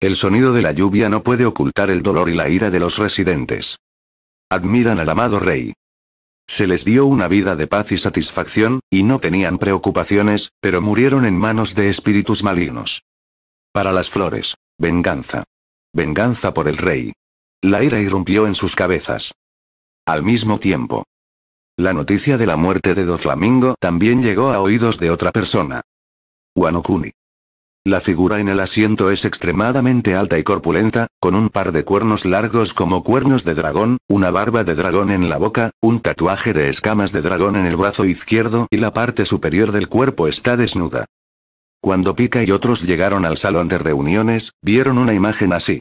El sonido de la lluvia no puede ocultar el dolor y la ira de los residentes. Admiran al amado rey. Se les dio una vida de paz y satisfacción, y no tenían preocupaciones, pero murieron en manos de espíritus malignos. Para las flores. Venganza. Venganza por el rey. La ira irrumpió en sus cabezas. Al mismo tiempo. La noticia de la muerte de Doflamingo también llegó a oídos de otra persona. Wanokuni. La figura en el asiento es extremadamente alta y corpulenta, con un par de cuernos largos como cuernos de dragón, una barba de dragón en la boca, un tatuaje de escamas de dragón en el brazo izquierdo y la parte superior del cuerpo está desnuda. Cuando Pika y otros llegaron al salón de reuniones, vieron una imagen así.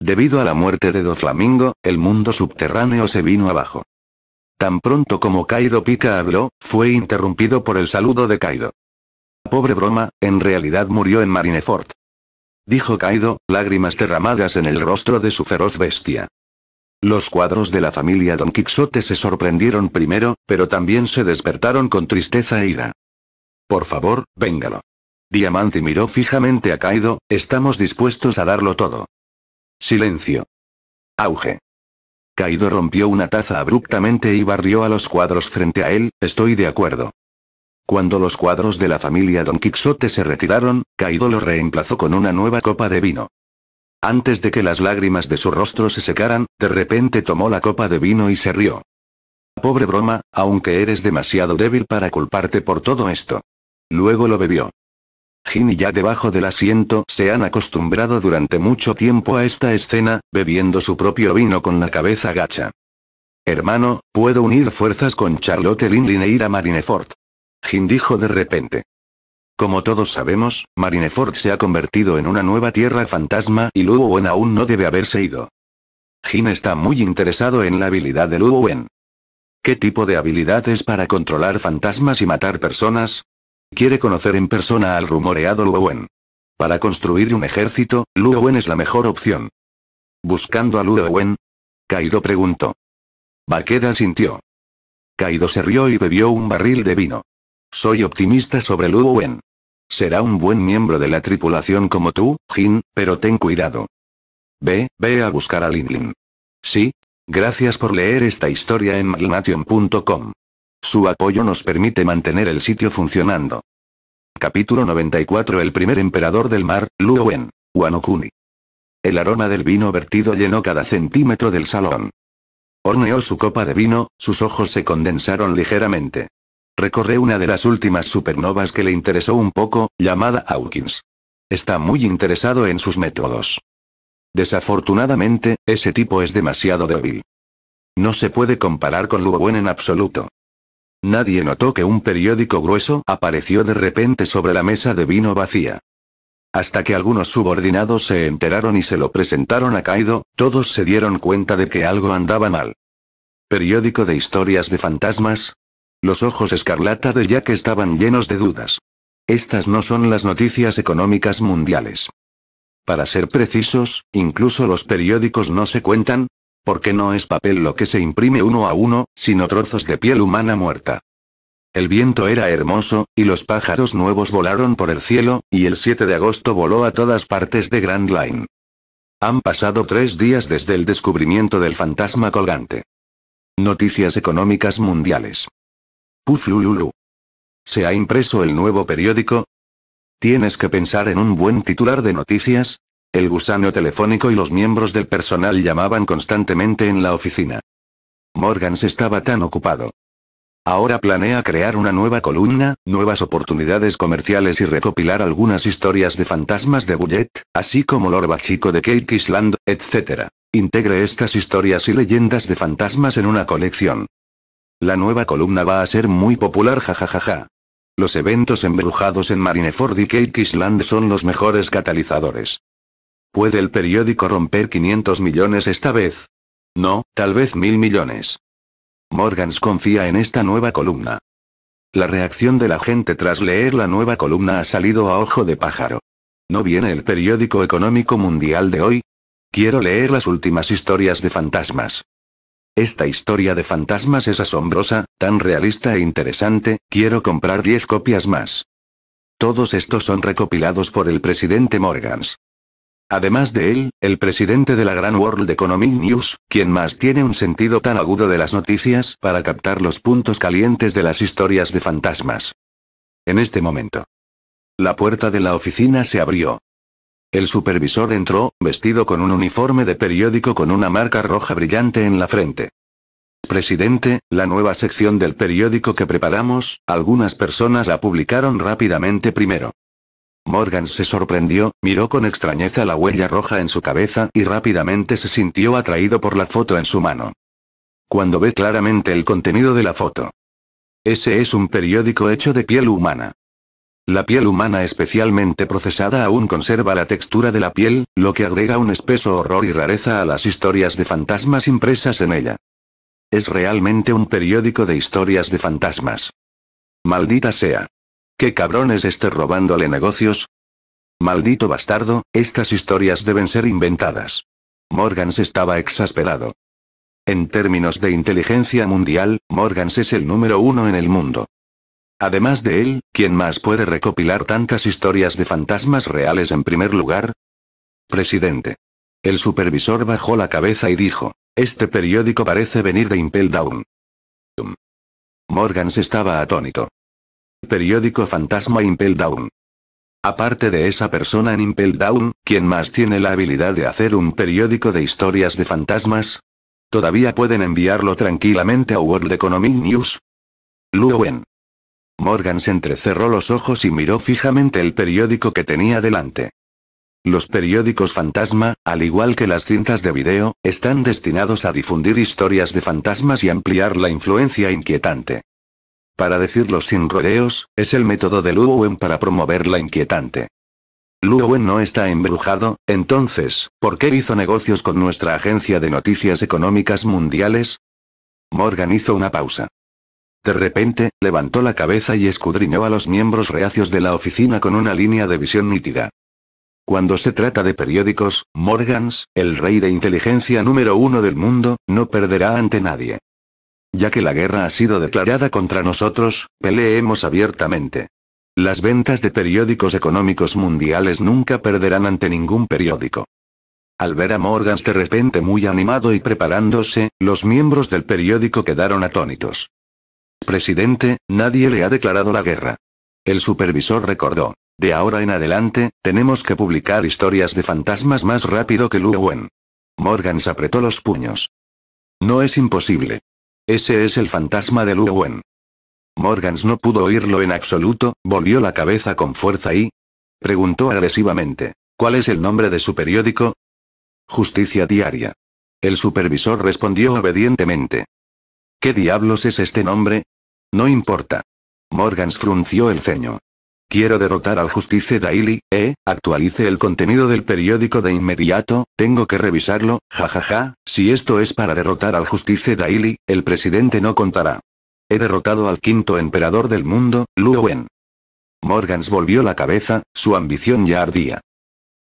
Debido a la muerte de Doflamingo, el mundo subterráneo se vino abajo. Tan pronto como Kaido Pika habló, fue interrumpido por el saludo de Kaido pobre broma, en realidad murió en Marineford. Dijo Kaido, lágrimas derramadas en el rostro de su feroz bestia. Los cuadros de la familia Don Quixote se sorprendieron primero, pero también se despertaron con tristeza e ira. Por favor, véngalo. Diamante miró fijamente a Kaido, estamos dispuestos a darlo todo. Silencio. Auge. Kaido rompió una taza abruptamente y barrió a los cuadros frente a él, estoy de acuerdo. Cuando los cuadros de la familia Don Quixote se retiraron, Caído lo reemplazó con una nueva copa de vino. Antes de que las lágrimas de su rostro se secaran, de repente tomó la copa de vino y se rió. Pobre broma, aunque eres demasiado débil para culparte por todo esto. Luego lo bebió. Gin y ya debajo del asiento se han acostumbrado durante mucho tiempo a esta escena, bebiendo su propio vino con la cabeza gacha. Hermano, puedo unir fuerzas con Charlotte Linlin e ir a Marineford. Jin dijo de repente. Como todos sabemos, Marineford se ha convertido en una nueva tierra fantasma y Luo aún no debe haberse ido. Jin está muy interesado en la habilidad de Luo ¿Qué tipo de habilidad es para controlar fantasmas y matar personas? Quiere conocer en persona al rumoreado Luo Wen. Para construir un ejército, Luo Wen es la mejor opción. ¿Buscando a Luo Wen? Kaido preguntó. Baqueda sintió. Kaido se rió y bebió un barril de vino. Soy optimista sobre Luwen. Será un buen miembro de la tripulación como tú, Jin, pero ten cuidado. Ve, ve a buscar a Linlin. Sí. Gracias por leer esta historia en malnation.com. Su apoyo nos permite mantener el sitio funcionando. Capítulo 94 El primer emperador del mar, Luwen, Wanokuni. El aroma del vino vertido llenó cada centímetro del salón. Horneó su copa de vino, sus ojos se condensaron ligeramente. Recorre una de las últimas supernovas que le interesó un poco, llamada Hawkins. Está muy interesado en sus métodos. Desafortunadamente, ese tipo es demasiado débil. No se puede comparar con Luwen en absoluto. Nadie notó que un periódico grueso apareció de repente sobre la mesa de vino vacía. Hasta que algunos subordinados se enteraron y se lo presentaron a Kaido, todos se dieron cuenta de que algo andaba mal. Periódico de historias de fantasmas, los ojos escarlata de Jack estaban llenos de dudas. Estas no son las noticias económicas mundiales. Para ser precisos, incluso los periódicos no se cuentan, porque no es papel lo que se imprime uno a uno, sino trozos de piel humana muerta. El viento era hermoso, y los pájaros nuevos volaron por el cielo, y el 7 de agosto voló a todas partes de Grand Line. Han pasado tres días desde el descubrimiento del fantasma colgante. Noticias económicas mundiales. Puflululu. ¿Se ha impreso el nuevo periódico? Tienes que pensar en un buen titular de noticias. El gusano telefónico y los miembros del personal llamaban constantemente en la oficina. Morgan se estaba tan ocupado. Ahora planea crear una nueva columna, nuevas oportunidades comerciales y recopilar algunas historias de fantasmas de Bullet, así como orba chico de Cake Island, etc. Integre estas historias y leyendas de fantasmas en una colección. La nueva columna va a ser muy popular jajajaja. Los eventos embrujados en Marineford y Cake Island son los mejores catalizadores. ¿Puede el periódico romper 500 millones esta vez? No, tal vez mil millones. Morgans confía en esta nueva columna. La reacción de la gente tras leer la nueva columna ha salido a ojo de pájaro. ¿No viene el periódico económico mundial de hoy? Quiero leer las últimas historias de fantasmas. Esta historia de fantasmas es asombrosa, tan realista e interesante, quiero comprar 10 copias más. Todos estos son recopilados por el presidente Morgans. Además de él, el presidente de la Gran World Economic News, quien más tiene un sentido tan agudo de las noticias para captar los puntos calientes de las historias de fantasmas. En este momento. La puerta de la oficina se abrió. El supervisor entró, vestido con un uniforme de periódico con una marca roja brillante en la frente. Presidente, la nueva sección del periódico que preparamos, algunas personas la publicaron rápidamente primero. Morgan se sorprendió, miró con extrañeza la huella roja en su cabeza y rápidamente se sintió atraído por la foto en su mano. Cuando ve claramente el contenido de la foto. Ese es un periódico hecho de piel humana. La piel humana especialmente procesada aún conserva la textura de la piel, lo que agrega un espeso horror y rareza a las historias de fantasmas impresas en ella. Es realmente un periódico de historias de fantasmas. Maldita sea. ¿Qué cabrones esté robándole negocios? Maldito bastardo, estas historias deben ser inventadas. Morgans estaba exasperado. En términos de inteligencia mundial, Morgans es el número uno en el mundo. Además de él, ¿quién más puede recopilar tantas historias de fantasmas reales en primer lugar? Presidente. El supervisor bajó la cabeza y dijo, este periódico parece venir de Impel Down. se estaba atónito. Periódico Fantasma Impel Down. Aparte de esa persona en Impel Down, ¿quién más tiene la habilidad de hacer un periódico de historias de fantasmas? Todavía pueden enviarlo tranquilamente a World Economic News. Luwen. Morgan se entrecerró los ojos y miró fijamente el periódico que tenía delante. Los periódicos fantasma, al igual que las cintas de video, están destinados a difundir historias de fantasmas y ampliar la influencia inquietante. Para decirlo sin rodeos, es el método de Luwen para promover la inquietante. Luwen no está embrujado, entonces, ¿por qué hizo negocios con nuestra agencia de noticias económicas mundiales? Morgan hizo una pausa. De repente, levantó la cabeza y escudriñó a los miembros reacios de la oficina con una línea de visión nítida. Cuando se trata de periódicos, Morgans, el rey de inteligencia número uno del mundo, no perderá ante nadie. Ya que la guerra ha sido declarada contra nosotros, peleemos abiertamente. Las ventas de periódicos económicos mundiales nunca perderán ante ningún periódico. Al ver a Morgans de repente muy animado y preparándose, los miembros del periódico quedaron atónitos. Presidente, nadie le ha declarado la guerra. El supervisor recordó. De ahora en adelante, tenemos que publicar historias de fantasmas más rápido que Luwen. Morgans apretó los puños. No es imposible. Ese es el fantasma de Luwen. Morgans no pudo oírlo en absoluto, volvió la cabeza con fuerza y... Preguntó agresivamente. ¿Cuál es el nombre de su periódico? Justicia Diaria. El supervisor respondió obedientemente. ¿Qué diablos es este nombre? No importa. Morgans frunció el ceño. Quiero derrotar al Justice Daily, eh, actualice el contenido del periódico de inmediato, tengo que revisarlo, jajaja, si esto es para derrotar al Justice Daily, el presidente no contará. He derrotado al quinto emperador del mundo, Luo Morgans volvió la cabeza, su ambición ya ardía.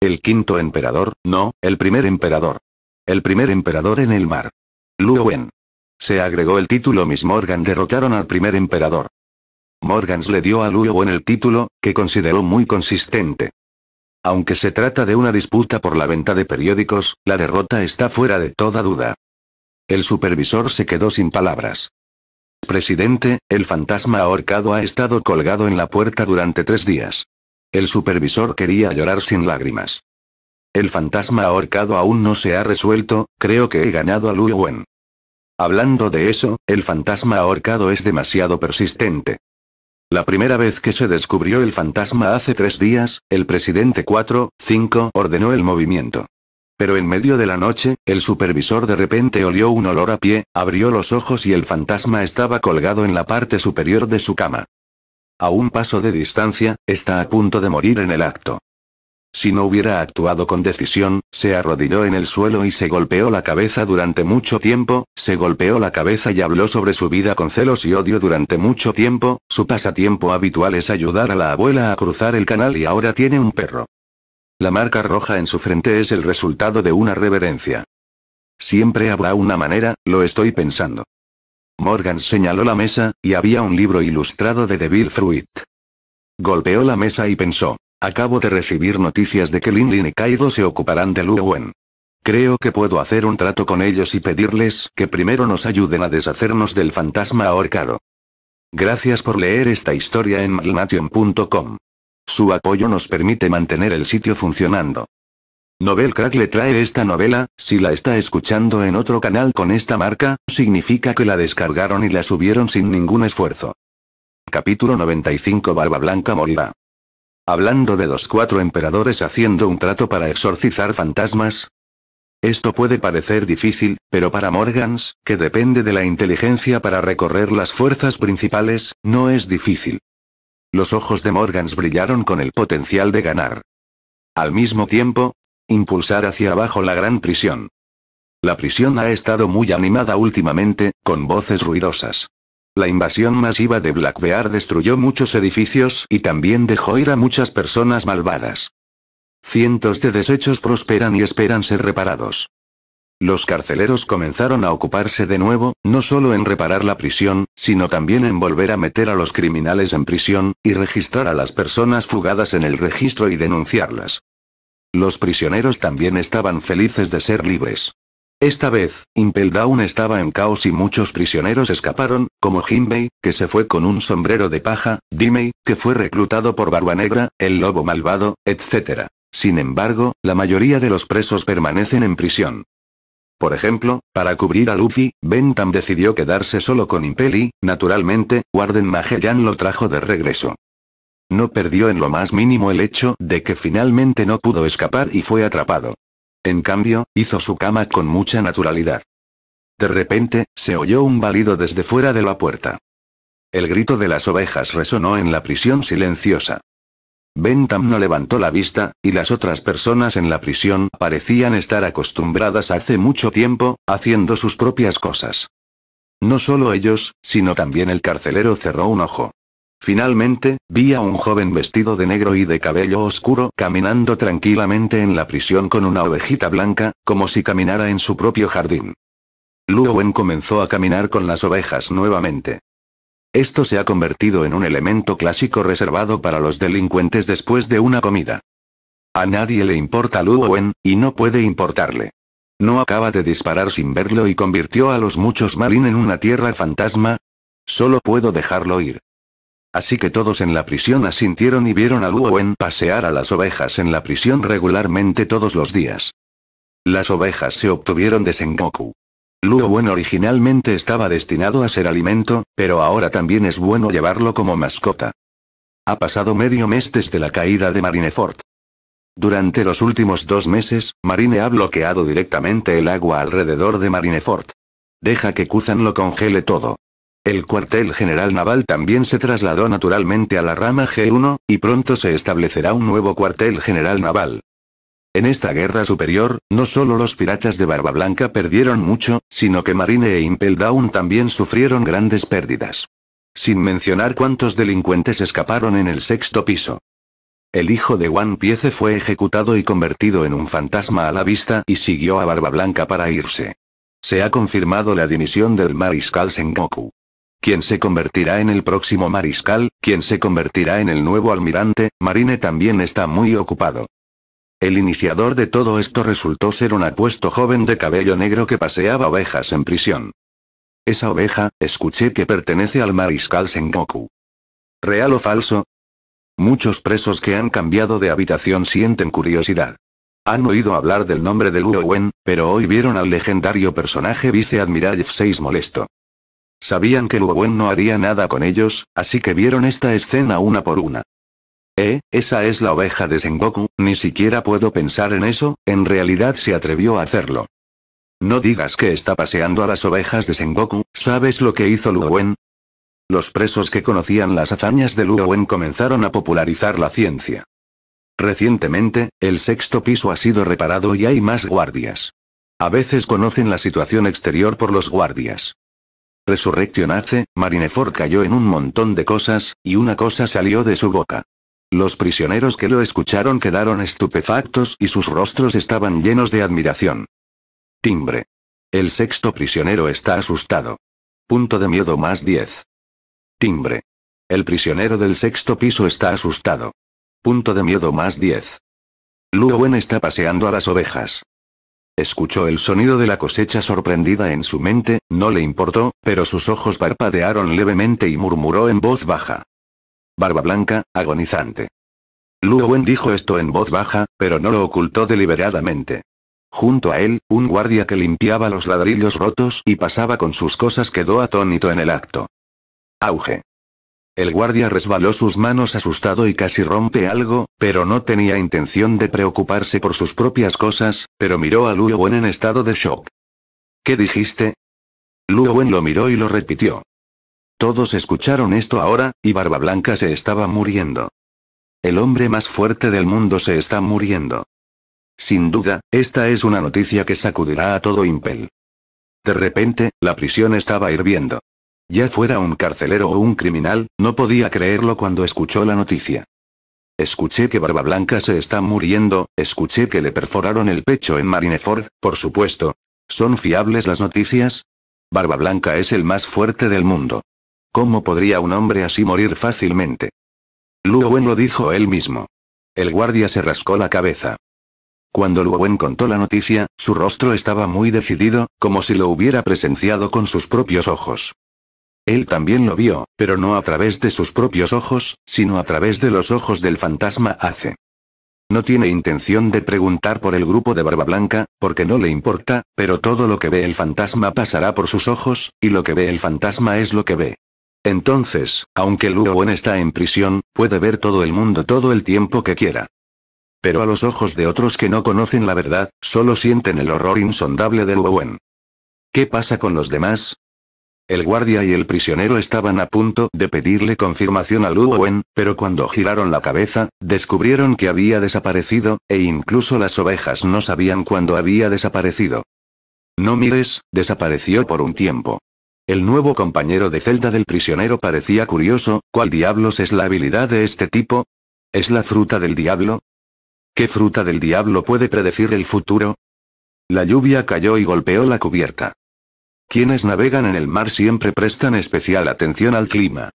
El quinto emperador, no, el primer emperador. El primer emperador en el mar. Luo se agregó el título Miss Morgan derrotaron al primer emperador. Morgans le dio a Luo Wen el título, que consideró muy consistente. Aunque se trata de una disputa por la venta de periódicos, la derrota está fuera de toda duda. El supervisor se quedó sin palabras. Presidente, el fantasma ahorcado ha estado colgado en la puerta durante tres días. El supervisor quería llorar sin lágrimas. El fantasma ahorcado aún no se ha resuelto, creo que he ganado a Luwen. Wen. Hablando de eso, el fantasma ahorcado es demasiado persistente. La primera vez que se descubrió el fantasma hace tres días, el presidente 4-5 ordenó el movimiento. Pero en medio de la noche, el supervisor de repente olió un olor a pie, abrió los ojos y el fantasma estaba colgado en la parte superior de su cama. A un paso de distancia, está a punto de morir en el acto. Si no hubiera actuado con decisión, se arrodilló en el suelo y se golpeó la cabeza durante mucho tiempo, se golpeó la cabeza y habló sobre su vida con celos y odio durante mucho tiempo, su pasatiempo habitual es ayudar a la abuela a cruzar el canal y ahora tiene un perro. La marca roja en su frente es el resultado de una reverencia. Siempre habrá una manera, lo estoy pensando. Morgan señaló la mesa, y había un libro ilustrado de Devil Fruit. Golpeó la mesa y pensó, Acabo de recibir noticias de que Lin y Kaido se ocuparán de Lu Wen. Creo que puedo hacer un trato con ellos y pedirles que primero nos ayuden a deshacernos del fantasma ahorcado. Gracias por leer esta historia en Malmation.com. Su apoyo nos permite mantener el sitio funcionando. Novelcrack Crack le trae esta novela, si la está escuchando en otro canal con esta marca, significa que la descargaron y la subieron sin ningún esfuerzo. Capítulo 95 Barba Blanca morirá. Hablando de los cuatro emperadores haciendo un trato para exorcizar fantasmas. Esto puede parecer difícil, pero para Morgans, que depende de la inteligencia para recorrer las fuerzas principales, no es difícil. Los ojos de Morgans brillaron con el potencial de ganar. Al mismo tiempo, impulsar hacia abajo la gran prisión. La prisión ha estado muy animada últimamente, con voces ruidosas. La invasión masiva de Black Bear destruyó muchos edificios y también dejó ir a muchas personas malvadas. Cientos de desechos prosperan y esperan ser reparados. Los carceleros comenzaron a ocuparse de nuevo, no solo en reparar la prisión, sino también en volver a meter a los criminales en prisión, y registrar a las personas fugadas en el registro y denunciarlas. Los prisioneros también estaban felices de ser libres. Esta vez, Impel Down estaba en caos y muchos prisioneros escaparon, como Jinbei, que se fue con un sombrero de paja, Dimei, que fue reclutado por Barba Negra, el lobo malvado, etc. Sin embargo, la mayoría de los presos permanecen en prisión. Por ejemplo, para cubrir a Luffy, Bentham decidió quedarse solo con Impel y, naturalmente, Warden Magellan lo trajo de regreso. No perdió en lo más mínimo el hecho de que finalmente no pudo escapar y fue atrapado. En cambio, hizo su cama con mucha naturalidad. De repente, se oyó un balido desde fuera de la puerta. El grito de las ovejas resonó en la prisión silenciosa. Bentham no levantó la vista, y las otras personas en la prisión parecían estar acostumbradas hace mucho tiempo, haciendo sus propias cosas. No solo ellos, sino también el carcelero cerró un ojo. Finalmente, vi a un joven vestido de negro y de cabello oscuro caminando tranquilamente en la prisión con una ovejita blanca, como si caminara en su propio jardín. Wen comenzó a caminar con las ovejas nuevamente. Esto se ha convertido en un elemento clásico reservado para los delincuentes después de una comida. A nadie le importa Luowen, y no puede importarle. No acaba de disparar sin verlo y convirtió a los muchos marín en una tierra fantasma. Solo puedo dejarlo ir. Así que todos en la prisión asintieron y vieron a Luowen pasear a las ovejas en la prisión regularmente todos los días. Las ovejas se obtuvieron de Sengoku. Luowen originalmente estaba destinado a ser alimento, pero ahora también es bueno llevarlo como mascota. Ha pasado medio mes desde la caída de Marineford. Durante los últimos dos meses, Marine ha bloqueado directamente el agua alrededor de Marineford. Deja que Kuzan lo congele todo. El cuartel general naval también se trasladó naturalmente a la rama G1, y pronto se establecerá un nuevo cuartel general naval. En esta guerra superior, no solo los piratas de Barba Blanca perdieron mucho, sino que Marine e Impel Down también sufrieron grandes pérdidas. Sin mencionar cuántos delincuentes escaparon en el sexto piso. El hijo de One Piece fue ejecutado y convertido en un fantasma a la vista y siguió a Barba Blanca para irse. Se ha confirmado la dimisión del mariscal Sengoku quien se convertirá en el próximo mariscal, quien se convertirá en el nuevo almirante, Marine también está muy ocupado. El iniciador de todo esto resultó ser un apuesto joven de cabello negro que paseaba ovejas en prisión. Esa oveja, escuché que pertenece al mariscal Sengoku. ¿Real o falso? Muchos presos que han cambiado de habitación sienten curiosidad. Han oído hablar del nombre de Luo pero hoy vieron al legendario personaje viceadmiral 6 molesto. Sabían que Luwen no haría nada con ellos, así que vieron esta escena una por una. Eh, esa es la oveja de Sengoku, ni siquiera puedo pensar en eso, en realidad se atrevió a hacerlo. No digas que está paseando a las ovejas de Sengoku, ¿sabes lo que hizo Luwen? Los presos que conocían las hazañas de Luwen comenzaron a popularizar la ciencia. Recientemente, el sexto piso ha sido reparado y hay más guardias. A veces conocen la situación exterior por los guardias. Resurrección hace, Marineford cayó en un montón de cosas, y una cosa salió de su boca. Los prisioneros que lo escucharon quedaron estupefactos y sus rostros estaban llenos de admiración. Timbre. El sexto prisionero está asustado. Punto de miedo más 10. Timbre. El prisionero del sexto piso está asustado. Punto de miedo más 10. Wen está paseando a las ovejas. Escuchó el sonido de la cosecha sorprendida en su mente, no le importó, pero sus ojos parpadearon levemente y murmuró en voz baja. Barba blanca, agonizante. Luowen dijo esto en voz baja, pero no lo ocultó deliberadamente. Junto a él, un guardia que limpiaba los ladrillos rotos y pasaba con sus cosas quedó atónito en el acto. Auge. El guardia resbaló sus manos asustado y casi rompe algo, pero no tenía intención de preocuparse por sus propias cosas, pero miró a Luo Wen en estado de shock. ¿Qué dijiste? Luo Wen lo miró y lo repitió. Todos escucharon esto ahora, y Barba Blanca se estaba muriendo. El hombre más fuerte del mundo se está muriendo. Sin duda, esta es una noticia que sacudirá a todo Impel. De repente, la prisión estaba hirviendo. Ya fuera un carcelero o un criminal, no podía creerlo cuando escuchó la noticia. Escuché que Barba Blanca se está muriendo, escuché que le perforaron el pecho en Marineford, por supuesto. ¿Son fiables las noticias? Barba Blanca es el más fuerte del mundo. ¿Cómo podría un hombre así morir fácilmente? Luowen lo dijo él mismo. El guardia se rascó la cabeza. Cuando Luowen contó la noticia, su rostro estaba muy decidido, como si lo hubiera presenciado con sus propios ojos. Él también lo vio, pero no a través de sus propios ojos, sino a través de los ojos del fantasma hace. No tiene intención de preguntar por el grupo de Barba Blanca, porque no le importa, pero todo lo que ve el fantasma pasará por sus ojos, y lo que ve el fantasma es lo que ve. Entonces, aunque Wen está en prisión, puede ver todo el mundo todo el tiempo que quiera. Pero a los ojos de otros que no conocen la verdad, solo sienten el horror insondable de Wen. ¿Qué pasa con los demás? El guardia y el prisionero estaban a punto de pedirle confirmación a Wen, pero cuando giraron la cabeza, descubrieron que había desaparecido, e incluso las ovejas no sabían cuándo había desaparecido. No mires, desapareció por un tiempo. El nuevo compañero de celda del prisionero parecía curioso, ¿cuál diablos es la habilidad de este tipo? ¿Es la fruta del diablo? ¿Qué fruta del diablo puede predecir el futuro? La lluvia cayó y golpeó la cubierta. Quienes navegan en el mar siempre prestan especial atención al clima.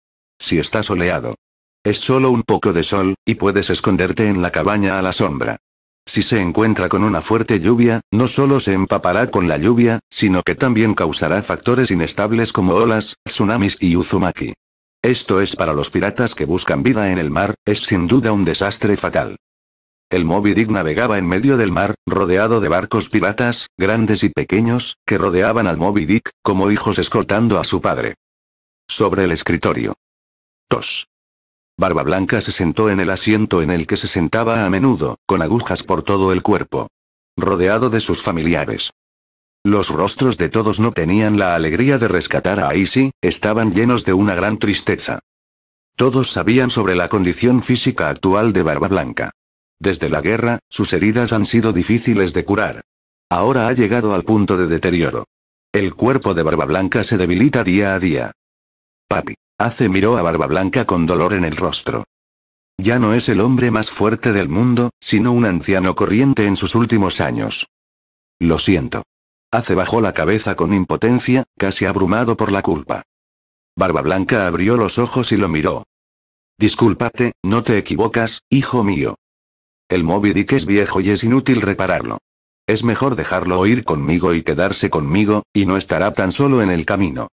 Si está soleado. Es solo un poco de sol, y puedes esconderte en la cabaña a la sombra. Si se encuentra con una fuerte lluvia, no solo se empapará con la lluvia, sino que también causará factores inestables como olas, tsunamis y uzumaki. Esto es para los piratas que buscan vida en el mar, es sin duda un desastre fatal. El Moby Dick navegaba en medio del mar, rodeado de barcos piratas, grandes y pequeños, que rodeaban al Moby Dick, como hijos escoltando a su padre. Sobre el escritorio. Tos. Barba Blanca se sentó en el asiento en el que se sentaba a menudo, con agujas por todo el cuerpo. Rodeado de sus familiares. Los rostros de todos no tenían la alegría de rescatar a Aisy, estaban llenos de una gran tristeza. Todos sabían sobre la condición física actual de Barba Blanca. Desde la guerra, sus heridas han sido difíciles de curar. Ahora ha llegado al punto de deterioro. El cuerpo de Barba Blanca se debilita día a día. Papi. Hace miró a Barba Blanca con dolor en el rostro. Ya no es el hombre más fuerte del mundo, sino un anciano corriente en sus últimos años. Lo siento. Hace bajó la cabeza con impotencia, casi abrumado por la culpa. Barba Blanca abrió los ojos y lo miró. Discúlpate, no te equivocas, hijo mío. El y que es viejo y es inútil repararlo. Es mejor dejarlo o ir conmigo y quedarse conmigo, y no estará tan solo en el camino.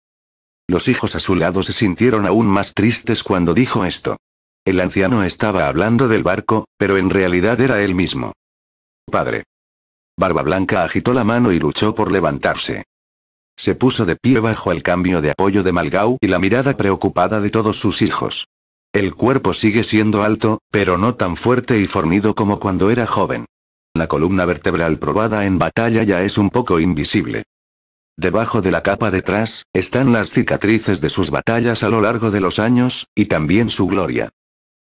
Los hijos a su lado se sintieron aún más tristes cuando dijo esto. El anciano estaba hablando del barco, pero en realidad era él mismo. Padre. Barba Blanca agitó la mano y luchó por levantarse. Se puso de pie bajo el cambio de apoyo de Malgau y la mirada preocupada de todos sus hijos. El cuerpo sigue siendo alto, pero no tan fuerte y fornido como cuando era joven. La columna vertebral probada en batalla ya es un poco invisible. Debajo de la capa detrás, están las cicatrices de sus batallas a lo largo de los años, y también su gloria.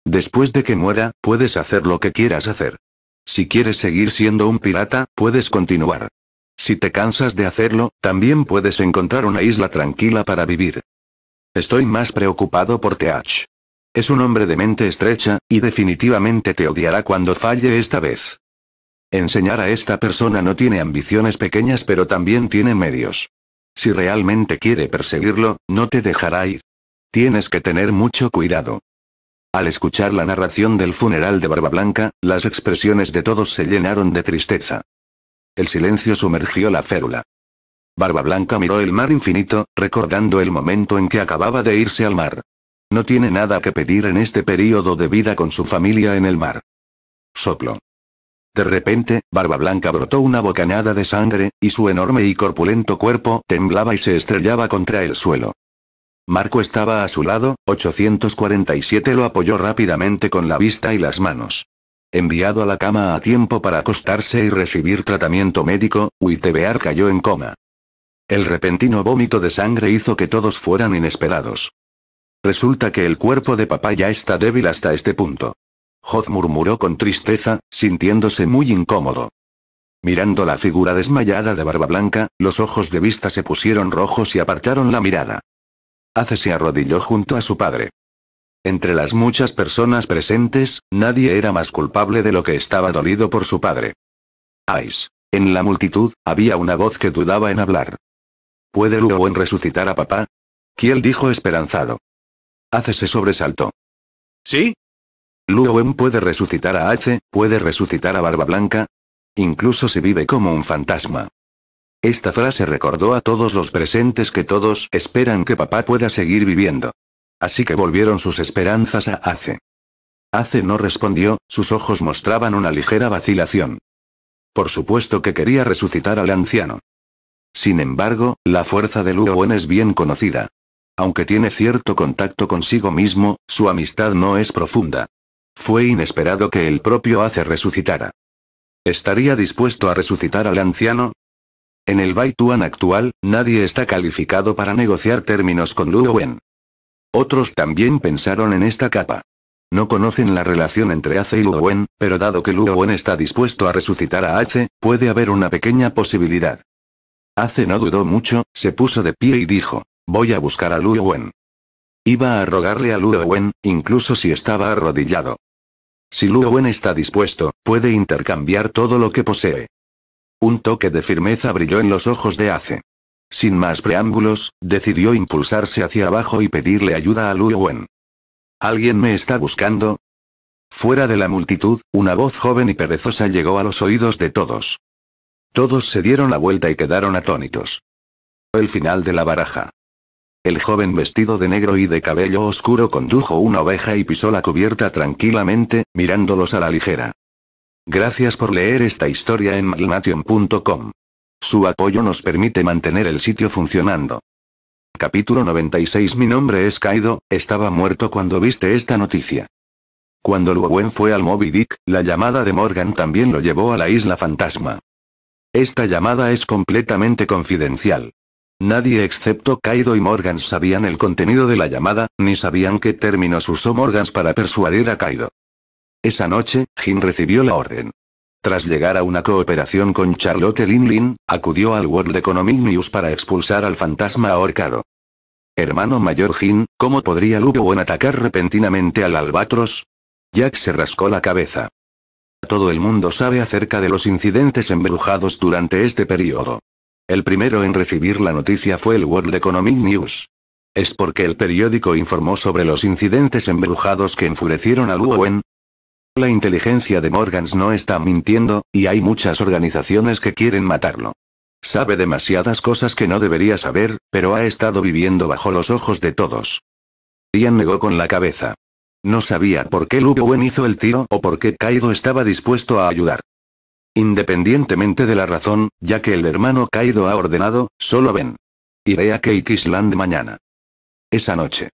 Después de que muera, puedes hacer lo que quieras hacer. Si quieres seguir siendo un pirata, puedes continuar. Si te cansas de hacerlo, también puedes encontrar una isla tranquila para vivir. Estoy más preocupado por TH. Es un hombre de mente estrecha, y definitivamente te odiará cuando falle esta vez. Enseñar a esta persona no tiene ambiciones pequeñas pero también tiene medios. Si realmente quiere perseguirlo, no te dejará ir. Tienes que tener mucho cuidado. Al escuchar la narración del funeral de Barba Blanca, las expresiones de todos se llenaron de tristeza. El silencio sumergió la férula. Barba Blanca miró el mar infinito, recordando el momento en que acababa de irse al mar. No tiene nada que pedir en este periodo de vida con su familia en el mar. Soplo. De repente, Barba Blanca brotó una bocanada de sangre, y su enorme y corpulento cuerpo temblaba y se estrellaba contra el suelo. Marco estaba a su lado, 847 lo apoyó rápidamente con la vista y las manos. Enviado a la cama a tiempo para acostarse y recibir tratamiento médico, Huitebear cayó en coma. El repentino vómito de sangre hizo que todos fueran inesperados. Resulta que el cuerpo de papá ya está débil hasta este punto. jod murmuró con tristeza, sintiéndose muy incómodo. Mirando la figura desmayada de Barba Blanca, los ojos de vista se pusieron rojos y apartaron la mirada. Hace se arrodilló junto a su padre. Entre las muchas personas presentes, nadie era más culpable de lo que estaba dolido por su padre. Ais. En la multitud, había una voz que dudaba en hablar. ¿Puede en resucitar a papá? Kiel dijo esperanzado. Ace se sobresaltó. ¿Sí? Luowen puede resucitar a Ace, puede resucitar a Barba Blanca. Incluso si vive como un fantasma. Esta frase recordó a todos los presentes que todos esperan que papá pueda seguir viviendo. Así que volvieron sus esperanzas a Ace. Ace no respondió, sus ojos mostraban una ligera vacilación. Por supuesto que quería resucitar al anciano. Sin embargo, la fuerza de Luowen es bien conocida. Aunque tiene cierto contacto consigo mismo, su amistad no es profunda. Fue inesperado que el propio Ace resucitara. ¿Estaría dispuesto a resucitar al anciano? En el Baituan actual, nadie está calificado para negociar términos con Luo Wen. Otros también pensaron en esta capa. No conocen la relación entre Ace y Luo Wen, pero dado que Luo Wen está dispuesto a resucitar a Ace, puede haber una pequeña posibilidad. Ace no dudó mucho, se puso de pie y dijo. Voy a buscar a Luo Wen. Iba a rogarle a Luo Wen, incluso si estaba arrodillado. Si Luo Wen está dispuesto, puede intercambiar todo lo que posee. Un toque de firmeza brilló en los ojos de Ace. Sin más preámbulos, decidió impulsarse hacia abajo y pedirle ayuda a Luo Wen. ¿Alguien me está buscando? Fuera de la multitud, una voz joven y perezosa llegó a los oídos de todos. Todos se dieron la vuelta y quedaron atónitos. El final de la baraja. El joven vestido de negro y de cabello oscuro condujo una oveja y pisó la cubierta tranquilamente, mirándolos a la ligera. Gracias por leer esta historia en malnation.com. Su apoyo nos permite mantener el sitio funcionando. Capítulo 96 Mi nombre es Kaido, estaba muerto cuando viste esta noticia. Cuando Luowen fue al Moby Dick, la llamada de Morgan también lo llevó a la isla fantasma. Esta llamada es completamente confidencial. Nadie excepto Kaido y Morgan sabían el contenido de la llamada, ni sabían qué términos usó Morgan para persuadir a Kaido. Esa noche, Jin recibió la orden. Tras llegar a una cooperación con Charlotte Lin Lin, acudió al World Economic News para expulsar al fantasma ahorcado. Hermano mayor Jin, ¿cómo podría Lubowen atacar repentinamente al albatros? Jack se rascó la cabeza. Todo el mundo sabe acerca de los incidentes embrujados durante este periodo. El primero en recibir la noticia fue el World Economic News. ¿Es porque el periódico informó sobre los incidentes embrujados que enfurecieron a Wen? La inteligencia de Morgans no está mintiendo, y hay muchas organizaciones que quieren matarlo. Sabe demasiadas cosas que no debería saber, pero ha estado viviendo bajo los ojos de todos. Ian negó con la cabeza. No sabía por qué Wen hizo el tiro o por qué Kaido estaba dispuesto a ayudar. Independientemente de la razón, ya que el hermano caído ha ordenado, solo ven. Iré a Cake Island mañana. Esa noche.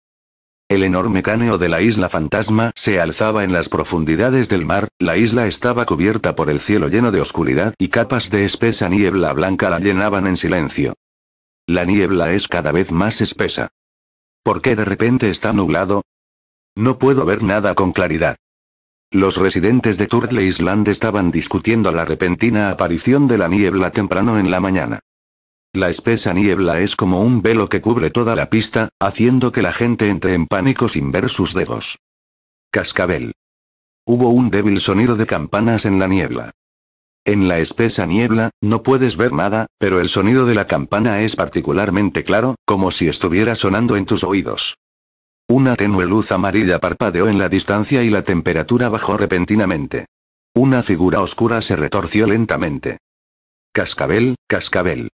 El enorme cáneo de la isla fantasma se alzaba en las profundidades del mar, la isla estaba cubierta por el cielo lleno de oscuridad y capas de espesa niebla blanca la llenaban en silencio. La niebla es cada vez más espesa. ¿Por qué de repente está nublado? No puedo ver nada con claridad. Los residentes de Turtle Island estaban discutiendo la repentina aparición de la niebla temprano en la mañana. La espesa niebla es como un velo que cubre toda la pista, haciendo que la gente entre en pánico sin ver sus dedos. Cascabel. Hubo un débil sonido de campanas en la niebla. En la espesa niebla, no puedes ver nada, pero el sonido de la campana es particularmente claro, como si estuviera sonando en tus oídos. Una tenue luz amarilla parpadeó en la distancia y la temperatura bajó repentinamente. Una figura oscura se retorció lentamente. Cascabel, cascabel.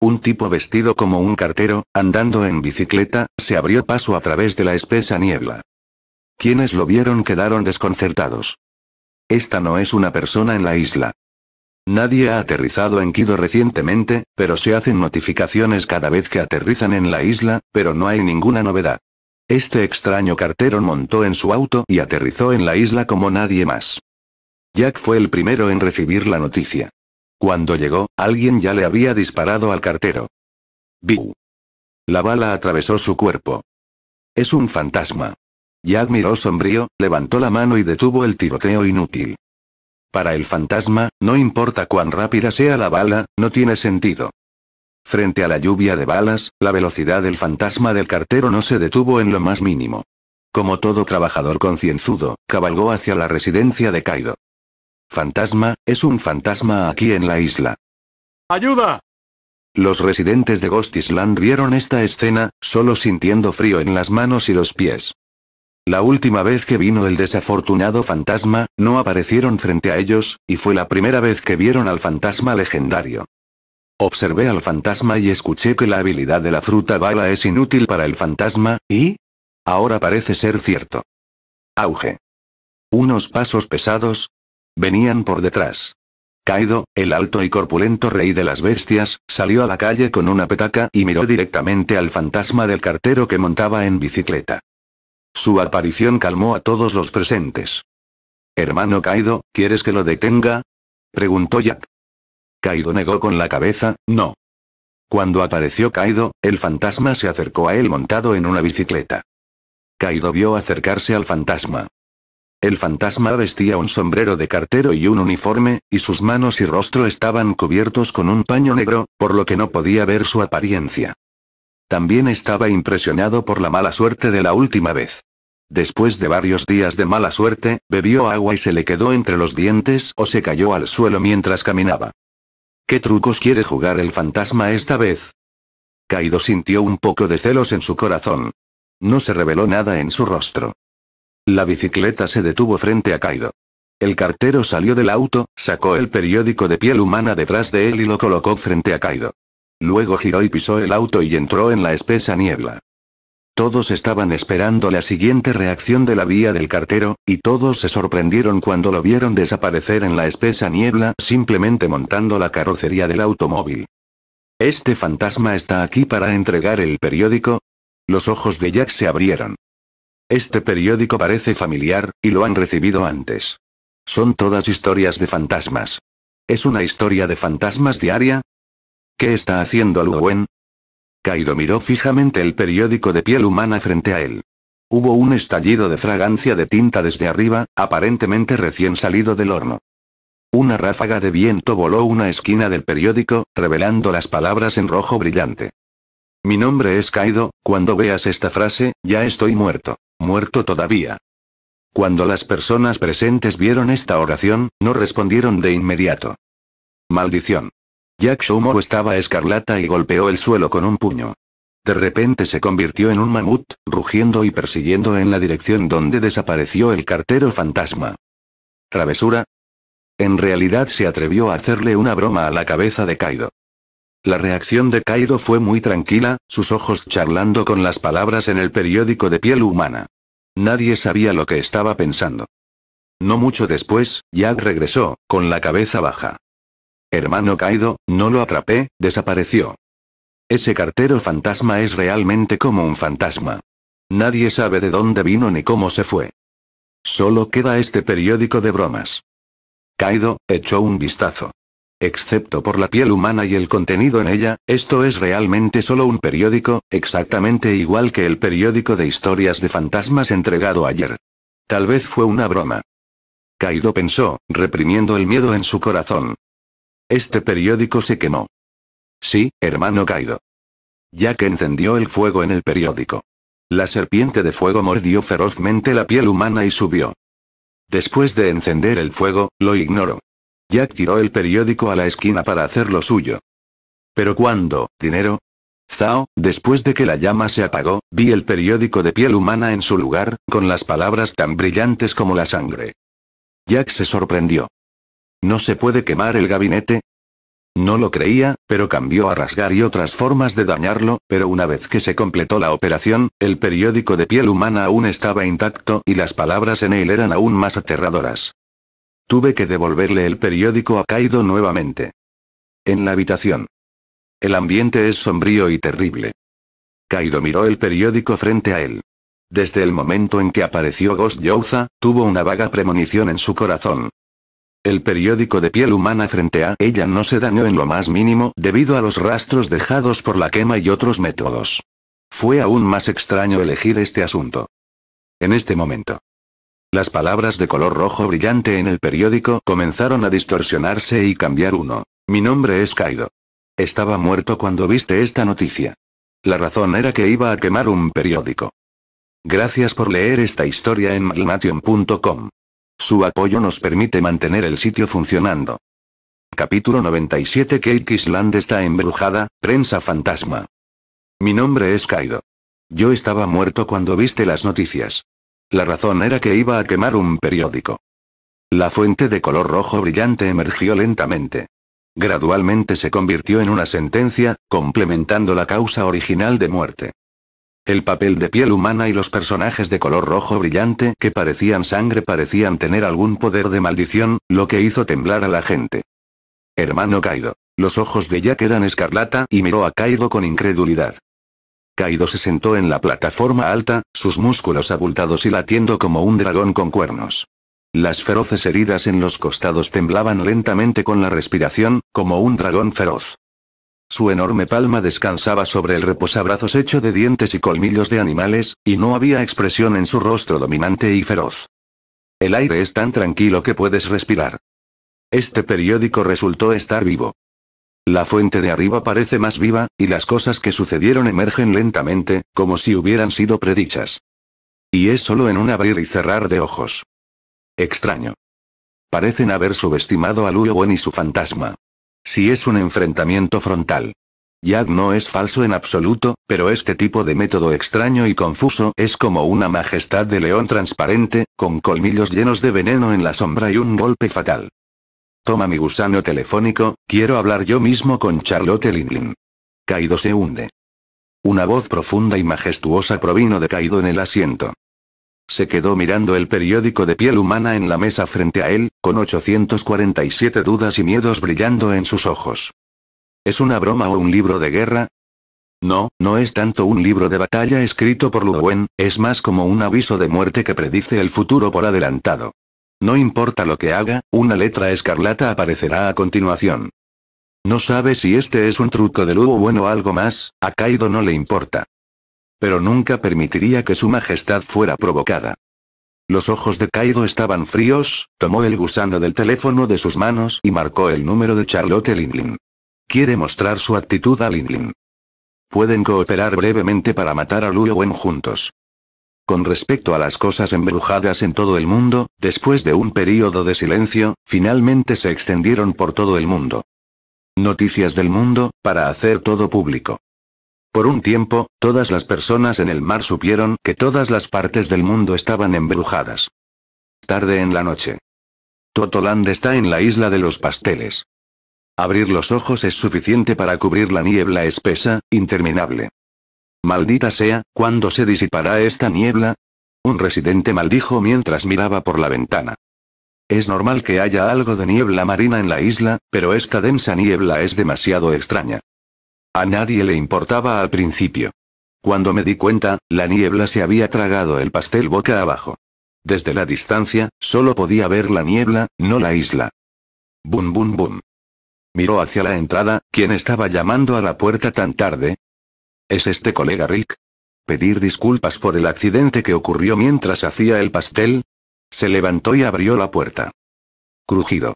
Un tipo vestido como un cartero, andando en bicicleta, se abrió paso a través de la espesa niebla. Quienes lo vieron quedaron desconcertados. Esta no es una persona en la isla. Nadie ha aterrizado en Kido recientemente, pero se hacen notificaciones cada vez que aterrizan en la isla, pero no hay ninguna novedad. Este extraño cartero montó en su auto y aterrizó en la isla como nadie más. Jack fue el primero en recibir la noticia. Cuando llegó, alguien ya le había disparado al cartero. Biu. La bala atravesó su cuerpo. Es un fantasma. Jack miró sombrío, levantó la mano y detuvo el tiroteo inútil. Para el fantasma, no importa cuán rápida sea la bala, no tiene sentido. Frente a la lluvia de balas, la velocidad del fantasma del cartero no se detuvo en lo más mínimo. Como todo trabajador concienzudo, cabalgó hacia la residencia de Kaido. Fantasma, es un fantasma aquí en la isla. ¡Ayuda! Los residentes de Ghost Island vieron esta escena, solo sintiendo frío en las manos y los pies. La última vez que vino el desafortunado fantasma, no aparecieron frente a ellos, y fue la primera vez que vieron al fantasma legendario. Observé al fantasma y escuché que la habilidad de la fruta bala es inútil para el fantasma, y... Ahora parece ser cierto. Auge. Unos pasos pesados. Venían por detrás. Kaido, el alto y corpulento rey de las bestias, salió a la calle con una petaca y miró directamente al fantasma del cartero que montaba en bicicleta. Su aparición calmó a todos los presentes. Hermano Kaido, ¿quieres que lo detenga? preguntó Jack. Kaido negó con la cabeza, no. Cuando apareció Kaido, el fantasma se acercó a él montado en una bicicleta. Kaido vio acercarse al fantasma. El fantasma vestía un sombrero de cartero y un uniforme, y sus manos y rostro estaban cubiertos con un paño negro, por lo que no podía ver su apariencia. También estaba impresionado por la mala suerte de la última vez. Después de varios días de mala suerte, bebió agua y se le quedó entre los dientes o se cayó al suelo mientras caminaba. ¿Qué trucos quiere jugar el fantasma esta vez? Kaido sintió un poco de celos en su corazón. No se reveló nada en su rostro. La bicicleta se detuvo frente a Kaido. El cartero salió del auto, sacó el periódico de piel humana detrás de él y lo colocó frente a Kaido. Luego giró y pisó el auto y entró en la espesa niebla. Todos estaban esperando la siguiente reacción de la vía del cartero, y todos se sorprendieron cuando lo vieron desaparecer en la espesa niebla simplemente montando la carrocería del automóvil. ¿Este fantasma está aquí para entregar el periódico? Los ojos de Jack se abrieron. Este periódico parece familiar, y lo han recibido antes. Son todas historias de fantasmas. ¿Es una historia de fantasmas diaria? ¿Qué está haciendo Luwen? Kaido miró fijamente el periódico de piel humana frente a él. Hubo un estallido de fragancia de tinta desde arriba, aparentemente recién salido del horno. Una ráfaga de viento voló una esquina del periódico, revelando las palabras en rojo brillante. Mi nombre es Kaido, cuando veas esta frase, ya estoy muerto. Muerto todavía. Cuando las personas presentes vieron esta oración, no respondieron de inmediato. Maldición. Jack Showmore estaba escarlata y golpeó el suelo con un puño. De repente se convirtió en un mamut, rugiendo y persiguiendo en la dirección donde desapareció el cartero fantasma. ¿Travesura? En realidad se atrevió a hacerle una broma a la cabeza de Kaido. La reacción de Kaido fue muy tranquila, sus ojos charlando con las palabras en el periódico de piel humana. Nadie sabía lo que estaba pensando. No mucho después, Jack regresó, con la cabeza baja. Hermano Kaido, no lo atrapé, desapareció. Ese cartero fantasma es realmente como un fantasma. Nadie sabe de dónde vino ni cómo se fue. Solo queda este periódico de bromas. Kaido, echó un vistazo. Excepto por la piel humana y el contenido en ella, esto es realmente solo un periódico, exactamente igual que el periódico de historias de fantasmas entregado ayer. Tal vez fue una broma. Kaido pensó, reprimiendo el miedo en su corazón. Este periódico se quemó. Sí, hermano Kaido. Jack encendió el fuego en el periódico. La serpiente de fuego mordió ferozmente la piel humana y subió. Después de encender el fuego, lo ignoró. Jack tiró el periódico a la esquina para hacer lo suyo. Pero cuando, dinero? Zao, después de que la llama se apagó, vi el periódico de piel humana en su lugar, con las palabras tan brillantes como la sangre. Jack se sorprendió. ¿No se puede quemar el gabinete? No lo creía, pero cambió a rasgar y otras formas de dañarlo, pero una vez que se completó la operación, el periódico de piel humana aún estaba intacto y las palabras en él eran aún más aterradoras. Tuve que devolverle el periódico a Kaido nuevamente. En la habitación. El ambiente es sombrío y terrible. Kaido miró el periódico frente a él. Desde el momento en que apareció Ghost Youza, tuvo una vaga premonición en su corazón. El periódico de piel humana frente a ella no se dañó en lo más mínimo debido a los rastros dejados por la quema y otros métodos. Fue aún más extraño elegir este asunto. En este momento. Las palabras de color rojo brillante en el periódico comenzaron a distorsionarse y cambiar uno. Mi nombre es Kaido. Estaba muerto cuando viste esta noticia. La razón era que iba a quemar un periódico. Gracias por leer esta historia en malnation.com. Su apoyo nos permite mantener el sitio funcionando. Capítulo 97 Cake Island está embrujada, prensa fantasma. Mi nombre es Kaido. Yo estaba muerto cuando viste las noticias. La razón era que iba a quemar un periódico. La fuente de color rojo brillante emergió lentamente. Gradualmente se convirtió en una sentencia, complementando la causa original de muerte. El papel de piel humana y los personajes de color rojo brillante que parecían sangre parecían tener algún poder de maldición, lo que hizo temblar a la gente. Hermano Kaido. Los ojos de Jack eran escarlata y miró a Kaido con incredulidad. Kaido se sentó en la plataforma alta, sus músculos abultados y latiendo como un dragón con cuernos. Las feroces heridas en los costados temblaban lentamente con la respiración, como un dragón feroz. Su enorme palma descansaba sobre el reposabrazos hecho de dientes y colmillos de animales, y no había expresión en su rostro dominante y feroz. El aire es tan tranquilo que puedes respirar. Este periódico resultó estar vivo. La fuente de arriba parece más viva, y las cosas que sucedieron emergen lentamente, como si hubieran sido predichas. Y es solo en un abrir y cerrar de ojos. Extraño. Parecen haber subestimado a Wen y su fantasma si es un enfrentamiento frontal. Jack no es falso en absoluto, pero este tipo de método extraño y confuso es como una majestad de león transparente, con colmillos llenos de veneno en la sombra y un golpe fatal. Toma mi gusano telefónico, quiero hablar yo mismo con Charlotte Linlin. Caído se hunde. Una voz profunda y majestuosa provino de Caído en el asiento. Se quedó mirando el periódico de piel humana en la mesa frente a él, con 847 dudas y miedos brillando en sus ojos. ¿Es una broma o un libro de guerra? No, no es tanto un libro de batalla escrito por Luwen, es más como un aviso de muerte que predice el futuro por adelantado. No importa lo que haga, una letra escarlata aparecerá a continuación. No sabe si este es un truco de Luwen o algo más, a Kaido no le importa. Pero nunca permitiría que su majestad fuera provocada. Los ojos de Kaido estaban fríos, tomó el gusano del teléfono de sus manos y marcó el número de Charlotte Linlin. Quiere mostrar su actitud a Linlin. Pueden cooperar brevemente para matar a Luo Wen juntos. Con respecto a las cosas embrujadas en todo el mundo, después de un período de silencio, finalmente se extendieron por todo el mundo. Noticias del mundo, para hacer todo público. Por un tiempo, todas las personas en el mar supieron que todas las partes del mundo estaban embrujadas. Tarde en la noche. Totoland está en la isla de los pasteles. Abrir los ojos es suficiente para cubrir la niebla espesa, interminable. Maldita sea, ¿cuándo se disipará esta niebla? Un residente maldijo mientras miraba por la ventana. Es normal que haya algo de niebla marina en la isla, pero esta densa niebla es demasiado extraña. A nadie le importaba al principio. Cuando me di cuenta, la niebla se había tragado el pastel boca abajo. Desde la distancia, solo podía ver la niebla, no la isla. Bum bum bum. Miró hacia la entrada, ¿quién estaba llamando a la puerta tan tarde? ¿Es este colega Rick? ¿Pedir disculpas por el accidente que ocurrió mientras hacía el pastel? Se levantó y abrió la puerta. Crujido.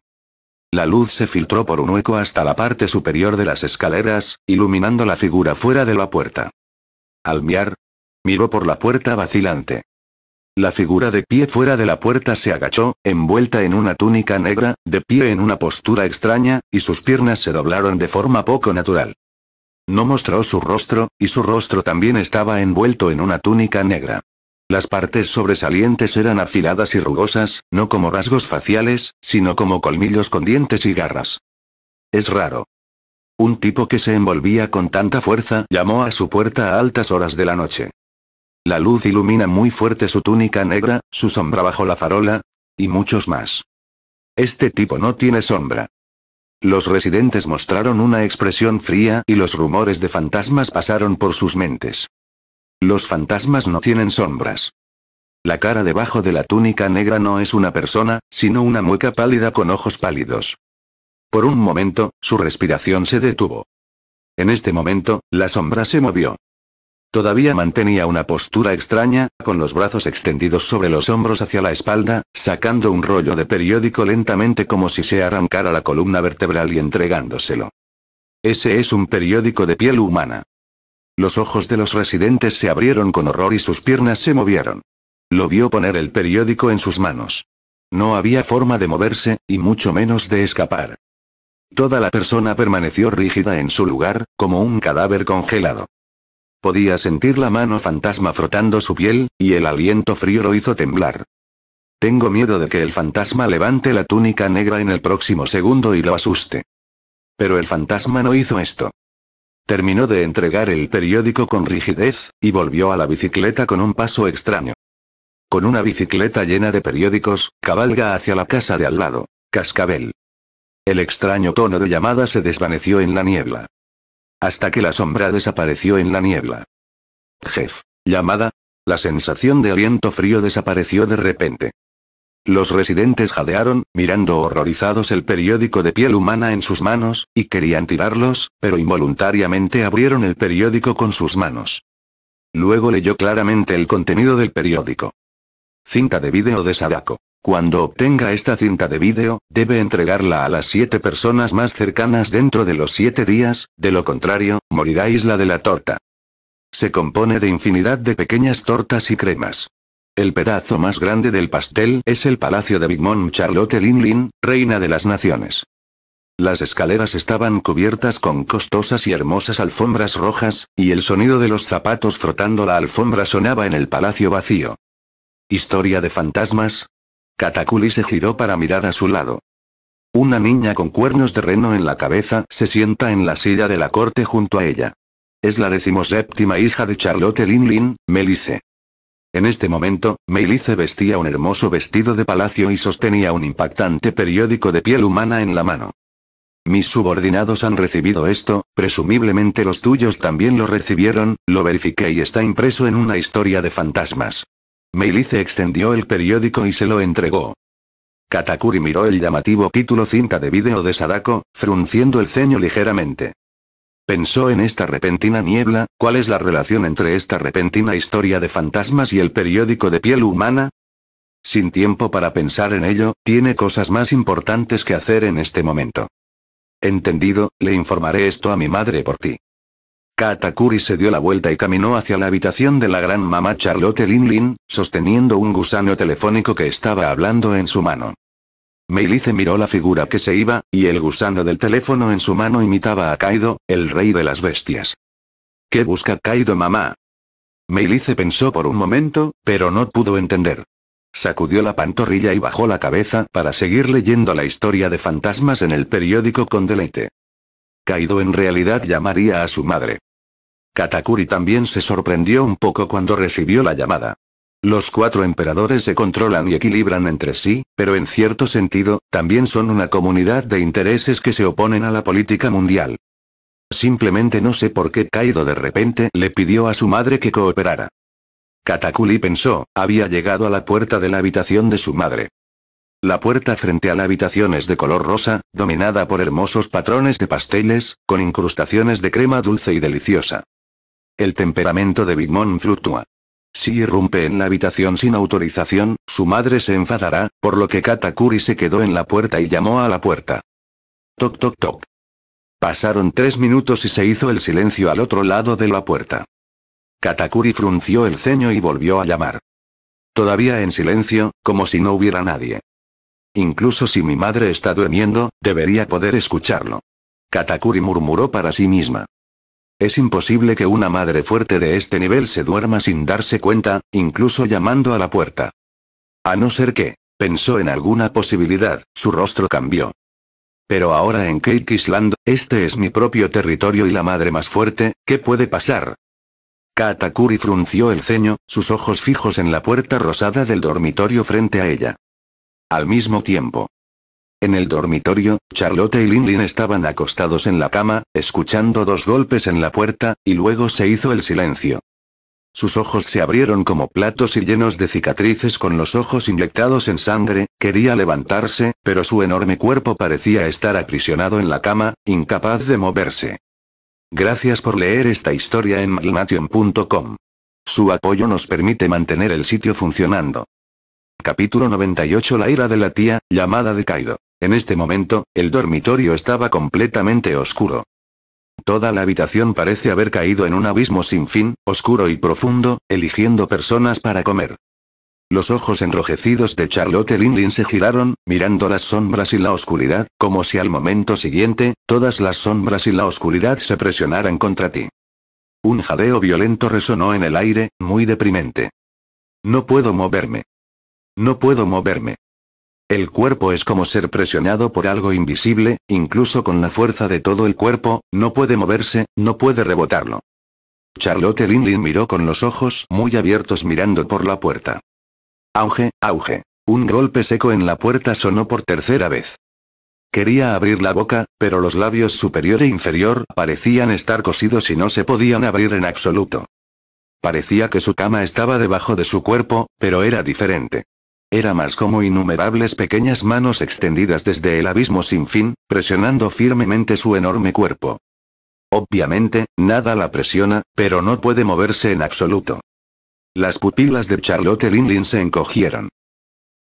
La luz se filtró por un hueco hasta la parte superior de las escaleras, iluminando la figura fuera de la puerta. Al mirar, miró por la puerta vacilante. La figura de pie fuera de la puerta se agachó, envuelta en una túnica negra, de pie en una postura extraña, y sus piernas se doblaron de forma poco natural. No mostró su rostro, y su rostro también estaba envuelto en una túnica negra. Las partes sobresalientes eran afiladas y rugosas, no como rasgos faciales, sino como colmillos con dientes y garras. Es raro. Un tipo que se envolvía con tanta fuerza llamó a su puerta a altas horas de la noche. La luz ilumina muy fuerte su túnica negra, su sombra bajo la farola, y muchos más. Este tipo no tiene sombra. Los residentes mostraron una expresión fría y los rumores de fantasmas pasaron por sus mentes. Los fantasmas no tienen sombras. La cara debajo de la túnica negra no es una persona, sino una mueca pálida con ojos pálidos. Por un momento, su respiración se detuvo. En este momento, la sombra se movió. Todavía mantenía una postura extraña, con los brazos extendidos sobre los hombros hacia la espalda, sacando un rollo de periódico lentamente como si se arrancara la columna vertebral y entregándoselo. Ese es un periódico de piel humana. Los ojos de los residentes se abrieron con horror y sus piernas se movieron. Lo vio poner el periódico en sus manos. No había forma de moverse, y mucho menos de escapar. Toda la persona permaneció rígida en su lugar, como un cadáver congelado. Podía sentir la mano fantasma frotando su piel, y el aliento frío lo hizo temblar. Tengo miedo de que el fantasma levante la túnica negra en el próximo segundo y lo asuste. Pero el fantasma no hizo esto. Terminó de entregar el periódico con rigidez, y volvió a la bicicleta con un paso extraño. Con una bicicleta llena de periódicos, cabalga hacia la casa de al lado. Cascabel. El extraño tono de llamada se desvaneció en la niebla. Hasta que la sombra desapareció en la niebla. Jeff. Llamada. La sensación de aliento frío desapareció de repente. Los residentes jadearon, mirando horrorizados el periódico de piel humana en sus manos, y querían tirarlos, pero involuntariamente abrieron el periódico con sus manos. Luego leyó claramente el contenido del periódico. Cinta de vídeo de Sadako. Cuando obtenga esta cinta de vídeo, debe entregarla a las siete personas más cercanas dentro de los siete días, de lo contrario, morirá Isla de la Torta. Se compone de infinidad de pequeñas tortas y cremas. El pedazo más grande del pastel es el palacio de Big Mom Charlotte Lin Lin, reina de las naciones. Las escaleras estaban cubiertas con costosas y hermosas alfombras rojas, y el sonido de los zapatos frotando la alfombra sonaba en el palacio vacío. ¿Historia de fantasmas? Katakuli se giró para mirar a su lado. Una niña con cuernos de reno en la cabeza se sienta en la silla de la corte junto a ella. Es la decimoséptima hija de Charlotte Lin Lin, Melice. En este momento, Meilice vestía un hermoso vestido de palacio y sostenía un impactante periódico de piel humana en la mano. Mis subordinados han recibido esto, presumiblemente los tuyos también lo recibieron, lo verifiqué y está impreso en una historia de fantasmas. Meilice extendió el periódico y se lo entregó. Katakuri miró el llamativo título cinta de vídeo de Sadako, frunciendo el ceño ligeramente. Pensó en esta repentina niebla, ¿cuál es la relación entre esta repentina historia de fantasmas y el periódico de piel humana? Sin tiempo para pensar en ello, tiene cosas más importantes que hacer en este momento. Entendido, le informaré esto a mi madre por ti. Katakuri se dio la vuelta y caminó hacia la habitación de la gran mamá Charlotte Lin Lin, sosteniendo un gusano telefónico que estaba hablando en su mano. Meilice miró la figura que se iba, y el gusano del teléfono en su mano imitaba a Kaido, el rey de las bestias. ¿Qué busca Kaido mamá? Meilice pensó por un momento, pero no pudo entender. Sacudió la pantorrilla y bajó la cabeza para seguir leyendo la historia de fantasmas en el periódico con deleite. Kaido en realidad llamaría a su madre. Katakuri también se sorprendió un poco cuando recibió la llamada. Los cuatro emperadores se controlan y equilibran entre sí, pero en cierto sentido, también son una comunidad de intereses que se oponen a la política mundial. Simplemente no sé por qué Kaido de repente le pidió a su madre que cooperara. Katakuli pensó, había llegado a la puerta de la habitación de su madre. La puerta frente a la habitación es de color rosa, dominada por hermosos patrones de pasteles, con incrustaciones de crema dulce y deliciosa. El temperamento de Big Mom fluctúa. Si irrumpe en la habitación sin autorización, su madre se enfadará, por lo que Katakuri se quedó en la puerta y llamó a la puerta. Toc toc toc. Pasaron tres minutos y se hizo el silencio al otro lado de la puerta. Katakuri frunció el ceño y volvió a llamar. Todavía en silencio, como si no hubiera nadie. Incluso si mi madre está durmiendo, debería poder escucharlo. Katakuri murmuró para sí misma. Es imposible que una madre fuerte de este nivel se duerma sin darse cuenta, incluso llamando a la puerta. A no ser que, pensó en alguna posibilidad, su rostro cambió. Pero ahora en Cake Island, este es mi propio territorio y la madre más fuerte, ¿qué puede pasar? Katakuri frunció el ceño, sus ojos fijos en la puerta rosada del dormitorio frente a ella. Al mismo tiempo, en el dormitorio, Charlotte y Linlin estaban acostados en la cama, escuchando dos golpes en la puerta, y luego se hizo el silencio. Sus ojos se abrieron como platos y llenos de cicatrices con los ojos inyectados en sangre, quería levantarse, pero su enorme cuerpo parecía estar aprisionado en la cama, incapaz de moverse. Gracias por leer esta historia en malnation.com. Su apoyo nos permite mantener el sitio funcionando. Capítulo 98 La ira de la tía, llamada de Kaido. En este momento, el dormitorio estaba completamente oscuro. Toda la habitación parece haber caído en un abismo sin fin, oscuro y profundo, eligiendo personas para comer. Los ojos enrojecidos de Charlotte Linlin se giraron, mirando las sombras y la oscuridad, como si al momento siguiente, todas las sombras y la oscuridad se presionaran contra ti. Un jadeo violento resonó en el aire, muy deprimente. No puedo moverme. No puedo moverme. El cuerpo es como ser presionado por algo invisible, incluso con la fuerza de todo el cuerpo, no puede moverse, no puede rebotarlo. Charlotte Linlin miró con los ojos muy abiertos mirando por la puerta. Auge, auge. Un golpe seco en la puerta sonó por tercera vez. Quería abrir la boca, pero los labios superior e inferior parecían estar cosidos y no se podían abrir en absoluto. Parecía que su cama estaba debajo de su cuerpo, pero era diferente. Era más como innumerables pequeñas manos extendidas desde el abismo sin fin, presionando firmemente su enorme cuerpo. Obviamente, nada la presiona, pero no puede moverse en absoluto. Las pupilas de Charlotte Linlin se encogieron.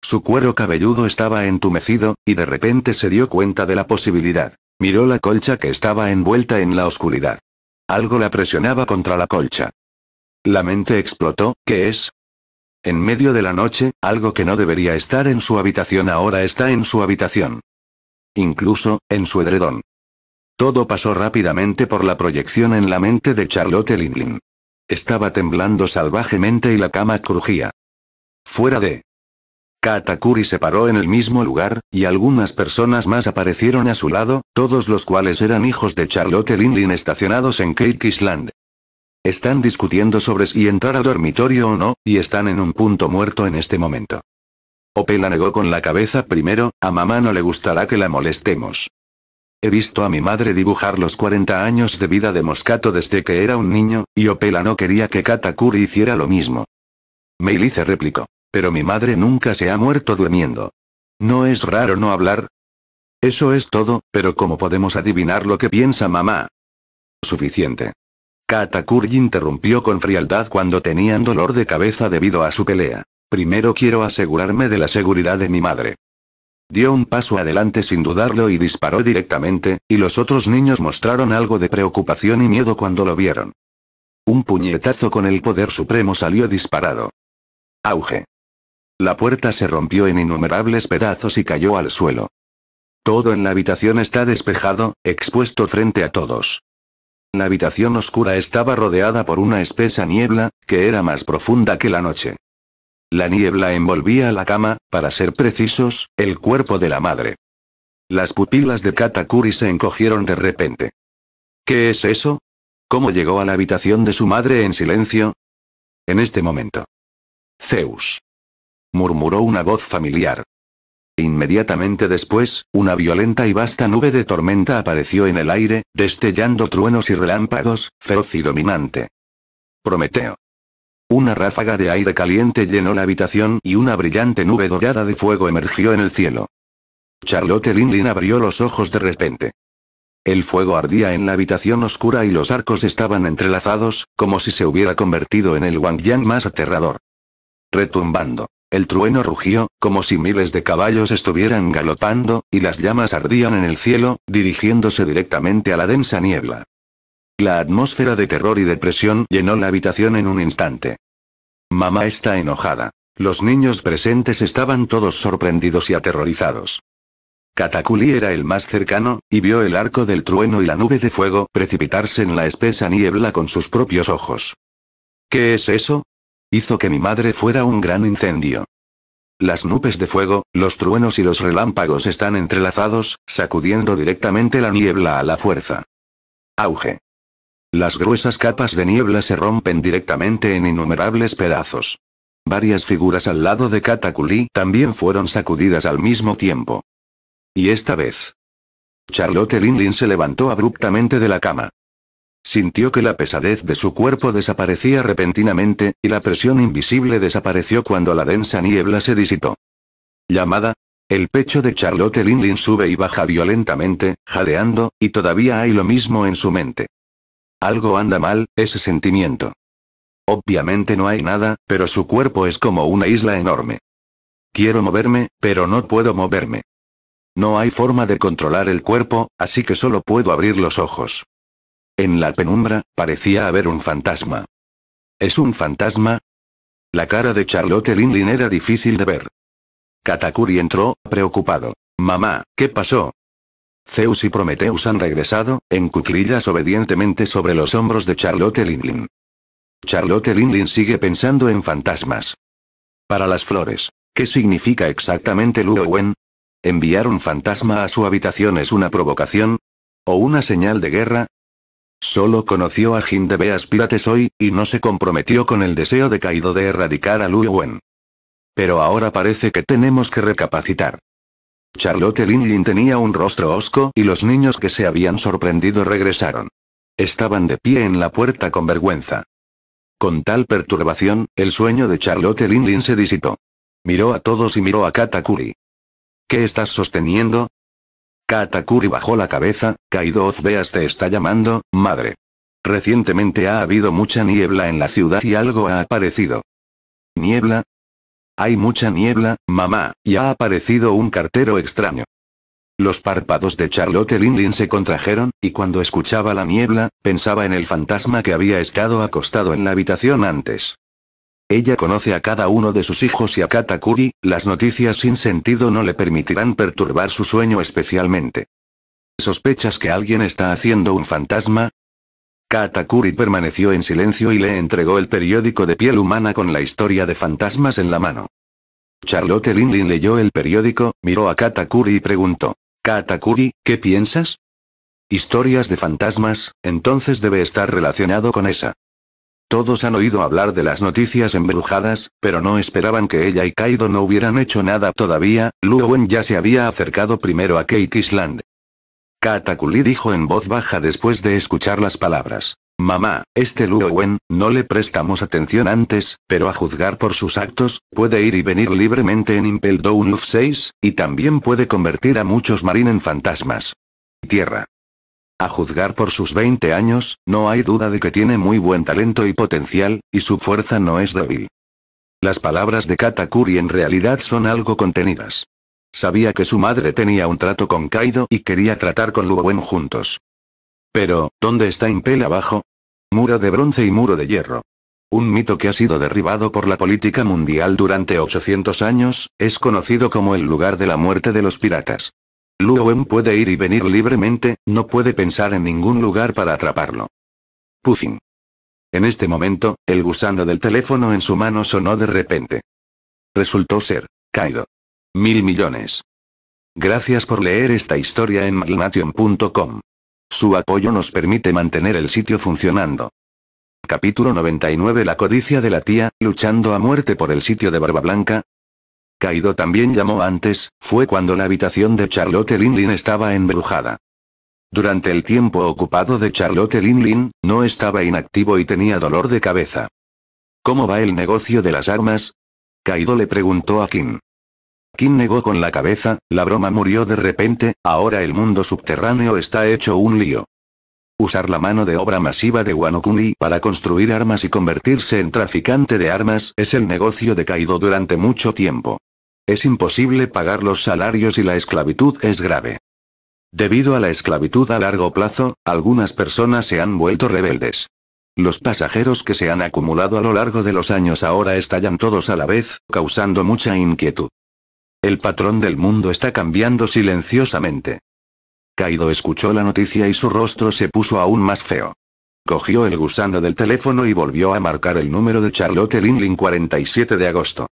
Su cuero cabelludo estaba entumecido, y de repente se dio cuenta de la posibilidad. Miró la colcha que estaba envuelta en la oscuridad. Algo la presionaba contra la colcha. La mente explotó, ¿qué es? En medio de la noche, algo que no debería estar en su habitación ahora está en su habitación. Incluso, en su edredón. Todo pasó rápidamente por la proyección en la mente de Charlotte Linlin. Estaba temblando salvajemente y la cama crujía. Fuera de. Katakuri se paró en el mismo lugar, y algunas personas más aparecieron a su lado, todos los cuales eran hijos de Charlotte Linlin estacionados en Cake Island. Están discutiendo sobre si entrar al dormitorio o no, y están en un punto muerto en este momento. Opela negó con la cabeza primero, a mamá no le gustará que la molestemos. He visto a mi madre dibujar los 40 años de vida de Moscato desde que era un niño, y Opela no quería que Katakuri hiciera lo mismo. Meilice replicó. Pero mi madre nunca se ha muerto durmiendo. ¿No es raro no hablar? Eso es todo, pero ¿cómo podemos adivinar lo que piensa mamá? Suficiente. Katakuri interrumpió con frialdad cuando tenían dolor de cabeza debido a su pelea. Primero quiero asegurarme de la seguridad de mi madre. Dio un paso adelante sin dudarlo y disparó directamente, y los otros niños mostraron algo de preocupación y miedo cuando lo vieron. Un puñetazo con el poder supremo salió disparado. Auge. La puerta se rompió en innumerables pedazos y cayó al suelo. Todo en la habitación está despejado, expuesto frente a todos. La habitación oscura estaba rodeada por una espesa niebla, que era más profunda que la noche. La niebla envolvía la cama, para ser precisos, el cuerpo de la madre. Las pupilas de Katakuri se encogieron de repente. ¿Qué es eso? ¿Cómo llegó a la habitación de su madre en silencio? En este momento. Zeus. Murmuró una voz familiar. Inmediatamente después, una violenta y vasta nube de tormenta apareció en el aire, destellando truenos y relámpagos, feroz y dominante. Prometeo. Una ráfaga de aire caliente llenó la habitación y una brillante nube dorada de fuego emergió en el cielo. Charlotte Linlin abrió los ojos de repente. El fuego ardía en la habitación oscura y los arcos estaban entrelazados, como si se hubiera convertido en el Wang Yang más aterrador. Retumbando. El trueno rugió, como si miles de caballos estuvieran galopando, y las llamas ardían en el cielo, dirigiéndose directamente a la densa niebla. La atmósfera de terror y depresión llenó la habitación en un instante. Mamá está enojada. Los niños presentes estaban todos sorprendidos y aterrorizados. Cataculi era el más cercano, y vio el arco del trueno y la nube de fuego precipitarse en la espesa niebla con sus propios ojos. ¿Qué es eso? hizo que mi madre fuera un gran incendio. Las nubes de fuego, los truenos y los relámpagos están entrelazados, sacudiendo directamente la niebla a la fuerza. Auge. Las gruesas capas de niebla se rompen directamente en innumerables pedazos. Varias figuras al lado de Cataculi también fueron sacudidas al mismo tiempo. Y esta vez. Charlotte Linlin se levantó abruptamente de la cama. Sintió que la pesadez de su cuerpo desaparecía repentinamente, y la presión invisible desapareció cuando la densa niebla se disipó. Llamada. El pecho de Charlotte Linlin sube y baja violentamente, jadeando, y todavía hay lo mismo en su mente. Algo anda mal, ese sentimiento. Obviamente no hay nada, pero su cuerpo es como una isla enorme. Quiero moverme, pero no puedo moverme. No hay forma de controlar el cuerpo, así que solo puedo abrir los ojos. En la penumbra, parecía haber un fantasma. ¿Es un fantasma? La cara de Charlotte Linlin era difícil de ver. Katakuri entró, preocupado. Mamá, ¿qué pasó? Zeus y Prometeus han regresado, en cuclillas obedientemente sobre los hombros de Charlotte Linlin. Charlotte Linlin sigue pensando en fantasmas. Para las flores, ¿qué significa exactamente Luowen? ¿Enviar un fantasma a su habitación es una provocación? ¿O una señal de guerra? Solo conoció a Jim de hoy, y no se comprometió con el deseo de caído de erradicar a Lu Wen. Pero ahora parece que tenemos que recapacitar. Charlotte Linlin tenía un rostro hosco y los niños que se habían sorprendido regresaron. Estaban de pie en la puerta con vergüenza. Con tal perturbación, el sueño de Charlotte Linlin se disipó. Miró a todos y miró a Katakuri. ¿Qué estás sosteniendo? Katakuri bajó la cabeza, Kaido Ozbeas te está llamando, madre. Recientemente ha habido mucha niebla en la ciudad y algo ha aparecido. ¿Niebla? Hay mucha niebla, mamá, y ha aparecido un cartero extraño. Los párpados de Charlotte Linlin se contrajeron, y cuando escuchaba la niebla, pensaba en el fantasma que había estado acostado en la habitación antes. Ella conoce a cada uno de sus hijos y a Katakuri, las noticias sin sentido no le permitirán perturbar su sueño especialmente. ¿Sospechas que alguien está haciendo un fantasma? Katakuri permaneció en silencio y le entregó el periódico de piel humana con la historia de fantasmas en la mano. Charlotte Linlin leyó el periódico, miró a Katakuri y preguntó. Katakuri, ¿qué piensas? Historias de fantasmas, entonces debe estar relacionado con esa. Todos han oído hablar de las noticias embrujadas, pero no esperaban que ella y Kaido no hubieran hecho nada todavía, Luo ya se había acercado primero a Cake Island. Katakuli dijo en voz baja después de escuchar las palabras. Mamá, este Luo Wen, no le prestamos atención antes, pero a juzgar por sus actos, puede ir y venir libremente en Impel Down of 6, y también puede convertir a muchos marines en fantasmas. Tierra. A juzgar por sus 20 años, no hay duda de que tiene muy buen talento y potencial, y su fuerza no es débil. Las palabras de Katakuri en realidad son algo contenidas. Sabía que su madre tenía un trato con Kaido y quería tratar con Luwen juntos. Pero, ¿dónde está Impel abajo? Muro de bronce y muro de hierro. Un mito que ha sido derribado por la política mundial durante 800 años, es conocido como el lugar de la muerte de los piratas. Wen puede ir y venir libremente, no puede pensar en ningún lugar para atraparlo. Puffin. En este momento, el gusano del teléfono en su mano sonó de repente. Resultó ser, Kaido. Mil millones. Gracias por leer esta historia en maglnation.com. Su apoyo nos permite mantener el sitio funcionando. Capítulo 99 La codicia de la tía, luchando a muerte por el sitio de Barba Blanca, Kaido también llamó antes, fue cuando la habitación de Charlotte Linlin estaba embrujada. Durante el tiempo ocupado de Charlotte Linlin, no estaba inactivo y tenía dolor de cabeza. ¿Cómo va el negocio de las armas? Kaido le preguntó a Kim. Kim negó con la cabeza, la broma murió de repente, ahora el mundo subterráneo está hecho un lío. Usar la mano de obra masiva de Wano para construir armas y convertirse en traficante de armas es el negocio de Kaido durante mucho tiempo. Es imposible pagar los salarios y la esclavitud es grave. Debido a la esclavitud a largo plazo, algunas personas se han vuelto rebeldes. Los pasajeros que se han acumulado a lo largo de los años ahora estallan todos a la vez, causando mucha inquietud. El patrón del mundo está cambiando silenciosamente. Kaido escuchó la noticia y su rostro se puso aún más feo. Cogió el gusano del teléfono y volvió a marcar el número de Charlotte Linlin 47 de agosto.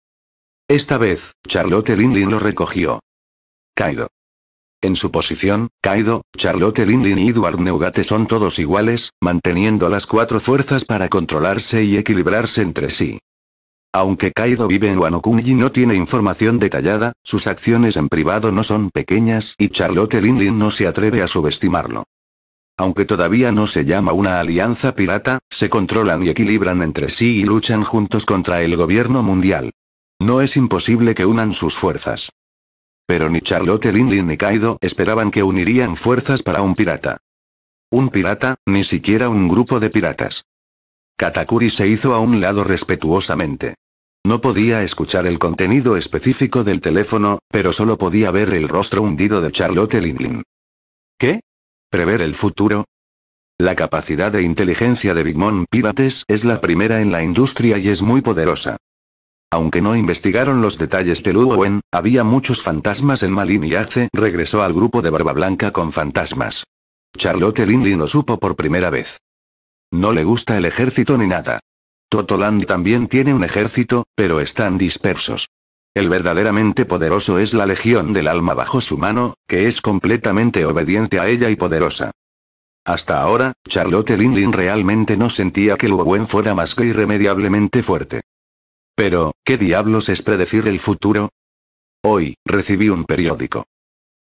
Esta vez, Charlotte Linlin lo recogió. Kaido. En su posición, Kaido, Charlotte Linlin y Edward Neugate son todos iguales, manteniendo las cuatro fuerzas para controlarse y equilibrarse entre sí. Aunque Kaido vive en wano y no tiene información detallada, sus acciones en privado no son pequeñas y Charlotte Linlin no se atreve a subestimarlo. Aunque todavía no se llama una alianza pirata, se controlan y equilibran entre sí y luchan juntos contra el gobierno mundial. No es imposible que unan sus fuerzas. Pero ni Charlotte Linlin ni Kaido esperaban que unirían fuerzas para un pirata. Un pirata, ni siquiera un grupo de piratas. Katakuri se hizo a un lado respetuosamente. No podía escuchar el contenido específico del teléfono, pero solo podía ver el rostro hundido de Charlotte Linlin. ¿Qué? ¿Prever el futuro? La capacidad de inteligencia de Big Mom Pirates es la primera en la industria y es muy poderosa. Aunque no investigaron los detalles de Wen, había muchos fantasmas en Malin y Ace regresó al grupo de Barba Blanca con fantasmas. Charlotte Linlin lo supo por primera vez. No le gusta el ejército ni nada. Totoland también tiene un ejército, pero están dispersos. El verdaderamente poderoso es la Legión del Alma bajo su mano, que es completamente obediente a ella y poderosa. Hasta ahora, Charlotte Linlin realmente no sentía que Wen fuera más que irremediablemente fuerte. Pero, ¿qué diablos es predecir el futuro? Hoy, recibí un periódico.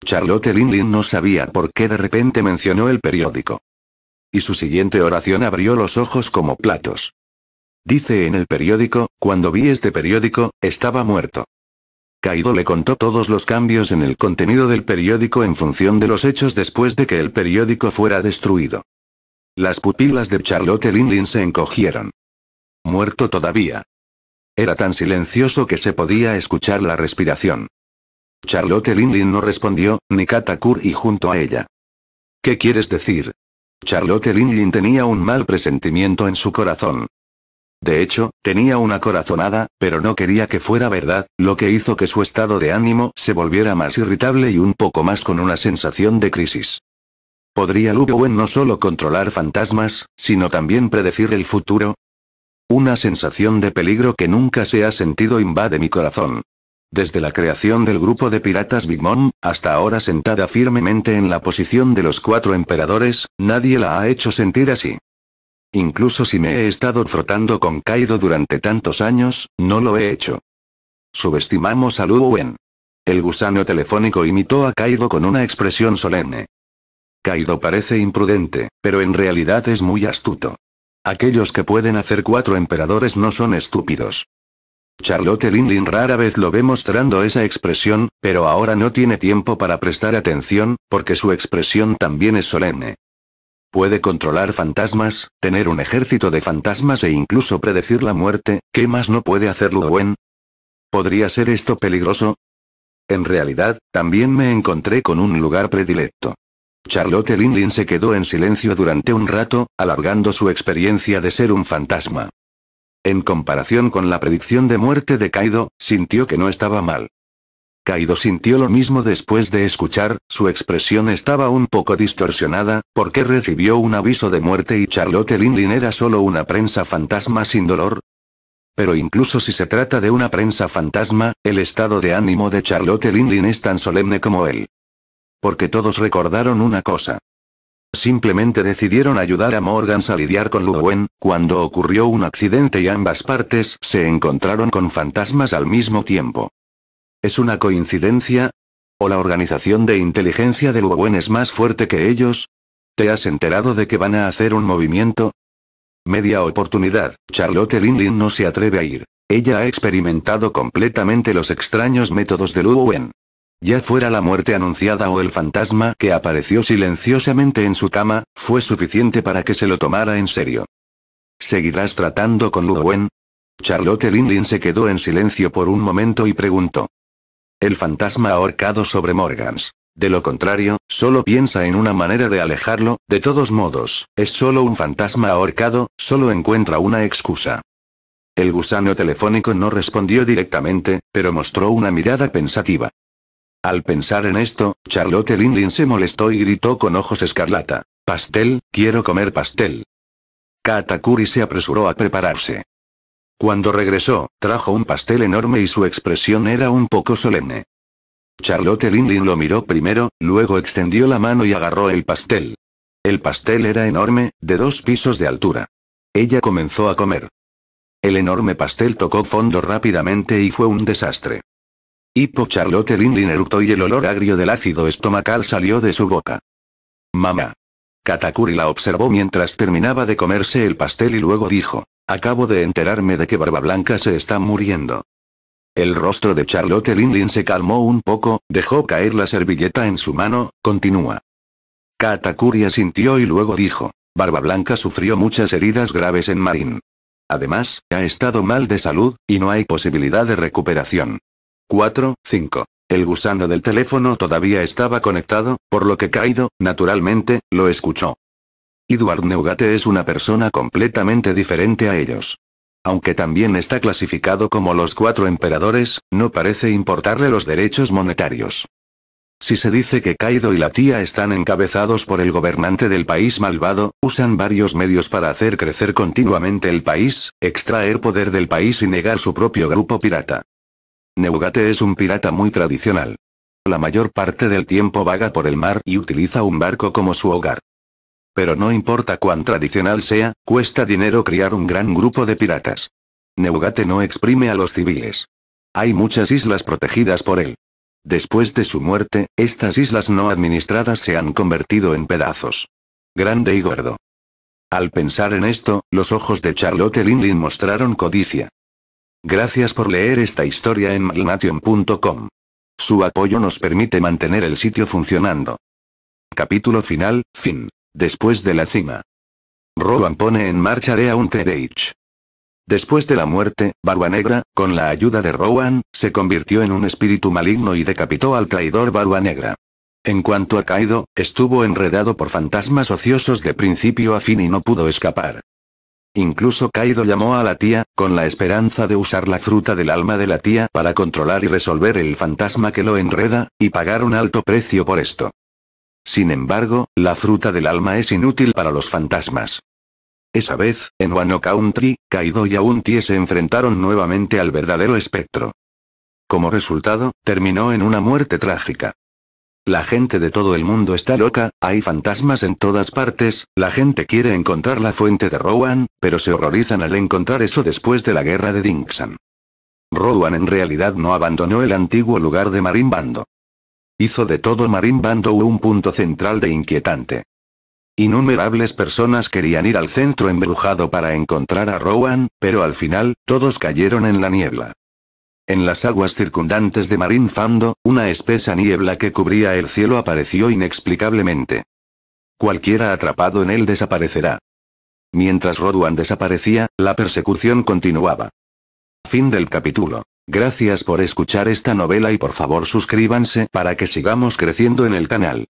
Charlotte Linlin no sabía por qué de repente mencionó el periódico. Y su siguiente oración abrió los ojos como platos. Dice en el periódico, cuando vi este periódico, estaba muerto. Kaido le contó todos los cambios en el contenido del periódico en función de los hechos después de que el periódico fuera destruido. Las pupilas de Charlotte Linlin se encogieron. Muerto todavía. Era tan silencioso que se podía escuchar la respiración. Charlotte Linlin no respondió, ni Katakur y junto a ella. ¿Qué quieres decir? Charlotte Linlin tenía un mal presentimiento en su corazón. De hecho, tenía una corazonada, pero no quería que fuera verdad, lo que hizo que su estado de ánimo se volviera más irritable y un poco más con una sensación de crisis. ¿Podría Wen no solo controlar fantasmas, sino también predecir el futuro? Una sensación de peligro que nunca se ha sentido invade mi corazón. Desde la creación del grupo de piratas Big Mom, hasta ahora sentada firmemente en la posición de los cuatro emperadores, nadie la ha hecho sentir así. Incluso si me he estado frotando con Kaido durante tantos años, no lo he hecho. Subestimamos a Lu El gusano telefónico imitó a Kaido con una expresión solemne. Kaido parece imprudente, pero en realidad es muy astuto. Aquellos que pueden hacer cuatro emperadores no son estúpidos. Charlotte Linlin rara vez lo ve mostrando esa expresión, pero ahora no tiene tiempo para prestar atención, porque su expresión también es solemne. Puede controlar fantasmas, tener un ejército de fantasmas e incluso predecir la muerte, ¿qué más no puede hacer Luowen? ¿Podría ser esto peligroso? En realidad, también me encontré con un lugar predilecto. Charlotte Linlin se quedó en silencio durante un rato, alargando su experiencia de ser un fantasma. En comparación con la predicción de muerte de Kaido, sintió que no estaba mal. Kaido sintió lo mismo después de escuchar, su expresión estaba un poco distorsionada, porque recibió un aviso de muerte y Charlotte Linlin era solo una prensa fantasma sin dolor, pero incluso si se trata de una prensa fantasma, el estado de ánimo de Charlotte Linlin es tan solemne como él. Porque todos recordaron una cosa. Simplemente decidieron ayudar a Morgans a lidiar con Luwen, cuando ocurrió un accidente y ambas partes se encontraron con fantasmas al mismo tiempo. ¿Es una coincidencia? ¿O la organización de inteligencia de Luwen es más fuerte que ellos? ¿Te has enterado de que van a hacer un movimiento? Media oportunidad, Charlotte Linlin no se atreve a ir. Ella ha experimentado completamente los extraños métodos de Luwen. Ya fuera la muerte anunciada o el fantasma que apareció silenciosamente en su cama, fue suficiente para que se lo tomara en serio. ¿Seguirás tratando con Luwen? Charlotte Linlin se quedó en silencio por un momento y preguntó. El fantasma ahorcado sobre Morgans. De lo contrario, solo piensa en una manera de alejarlo, de todos modos, es solo un fantasma ahorcado, solo encuentra una excusa. El gusano telefónico no respondió directamente, pero mostró una mirada pensativa. Al pensar en esto, Charlotte Linlin se molestó y gritó con ojos escarlata. Pastel, quiero comer pastel. Katakuri se apresuró a prepararse. Cuando regresó, trajo un pastel enorme y su expresión era un poco solemne. Charlotte Linlin lo miró primero, luego extendió la mano y agarró el pastel. El pastel era enorme, de dos pisos de altura. Ella comenzó a comer. El enorme pastel tocó fondo rápidamente y fue un desastre. Hipo Charlotte Lindlin eructó y el olor agrio del ácido estomacal salió de su boca. Mamá. Katakuri la observó mientras terminaba de comerse el pastel y luego dijo, acabo de enterarme de que Barba Blanca se está muriendo. El rostro de Charlotte Lindlin se calmó un poco, dejó caer la servilleta en su mano, continúa. Katakuri asintió y luego dijo, Barba Blanca sufrió muchas heridas graves en Marín. Además, ha estado mal de salud, y no hay posibilidad de recuperación. 4, 5. El gusano del teléfono todavía estaba conectado, por lo que Kaido, naturalmente, lo escuchó. Eduard Neugate es una persona completamente diferente a ellos. Aunque también está clasificado como los cuatro emperadores, no parece importarle los derechos monetarios. Si se dice que Kaido y la tía están encabezados por el gobernante del país malvado, usan varios medios para hacer crecer continuamente el país, extraer poder del país y negar su propio grupo pirata. Neugate es un pirata muy tradicional. La mayor parte del tiempo vaga por el mar y utiliza un barco como su hogar. Pero no importa cuán tradicional sea, cuesta dinero criar un gran grupo de piratas. Neugate no exprime a los civiles. Hay muchas islas protegidas por él. Después de su muerte, estas islas no administradas se han convertido en pedazos. Grande y gordo. Al pensar en esto, los ojos de Charlotte Linlin mostraron codicia. Gracias por leer esta historia en magnation.com. Su apoyo nos permite mantener el sitio funcionando. Capítulo final, fin. Después de la cima. Rowan pone en marcha Rea Unterage. Después de la muerte, Barba Negra, con la ayuda de Rowan, se convirtió en un espíritu maligno y decapitó al traidor Barba Negra. En cuanto a caído, estuvo enredado por fantasmas ociosos de principio a fin y no pudo escapar. Incluso Kaido llamó a la tía, con la esperanza de usar la fruta del alma de la tía para controlar y resolver el fantasma que lo enreda, y pagar un alto precio por esto. Sin embargo, la fruta del alma es inútil para los fantasmas. Esa vez, en Wano Country, Kaido y Auntie se enfrentaron nuevamente al verdadero espectro. Como resultado, terminó en una muerte trágica. La gente de todo el mundo está loca, hay fantasmas en todas partes, la gente quiere encontrar la fuente de Rowan, pero se horrorizan al encontrar eso después de la guerra de Dingsan. Rowan en realidad no abandonó el antiguo lugar de Marimbando. Hizo de todo Marimbando un punto central de inquietante. Innumerables personas querían ir al centro embrujado para encontrar a Rowan, pero al final, todos cayeron en la niebla. En las aguas circundantes de Marín Fando, una espesa niebla que cubría el cielo apareció inexplicablemente. Cualquiera atrapado en él desaparecerá. Mientras Roduan desaparecía, la persecución continuaba. Fin del capítulo. Gracias por escuchar esta novela y por favor suscríbanse para que sigamos creciendo en el canal.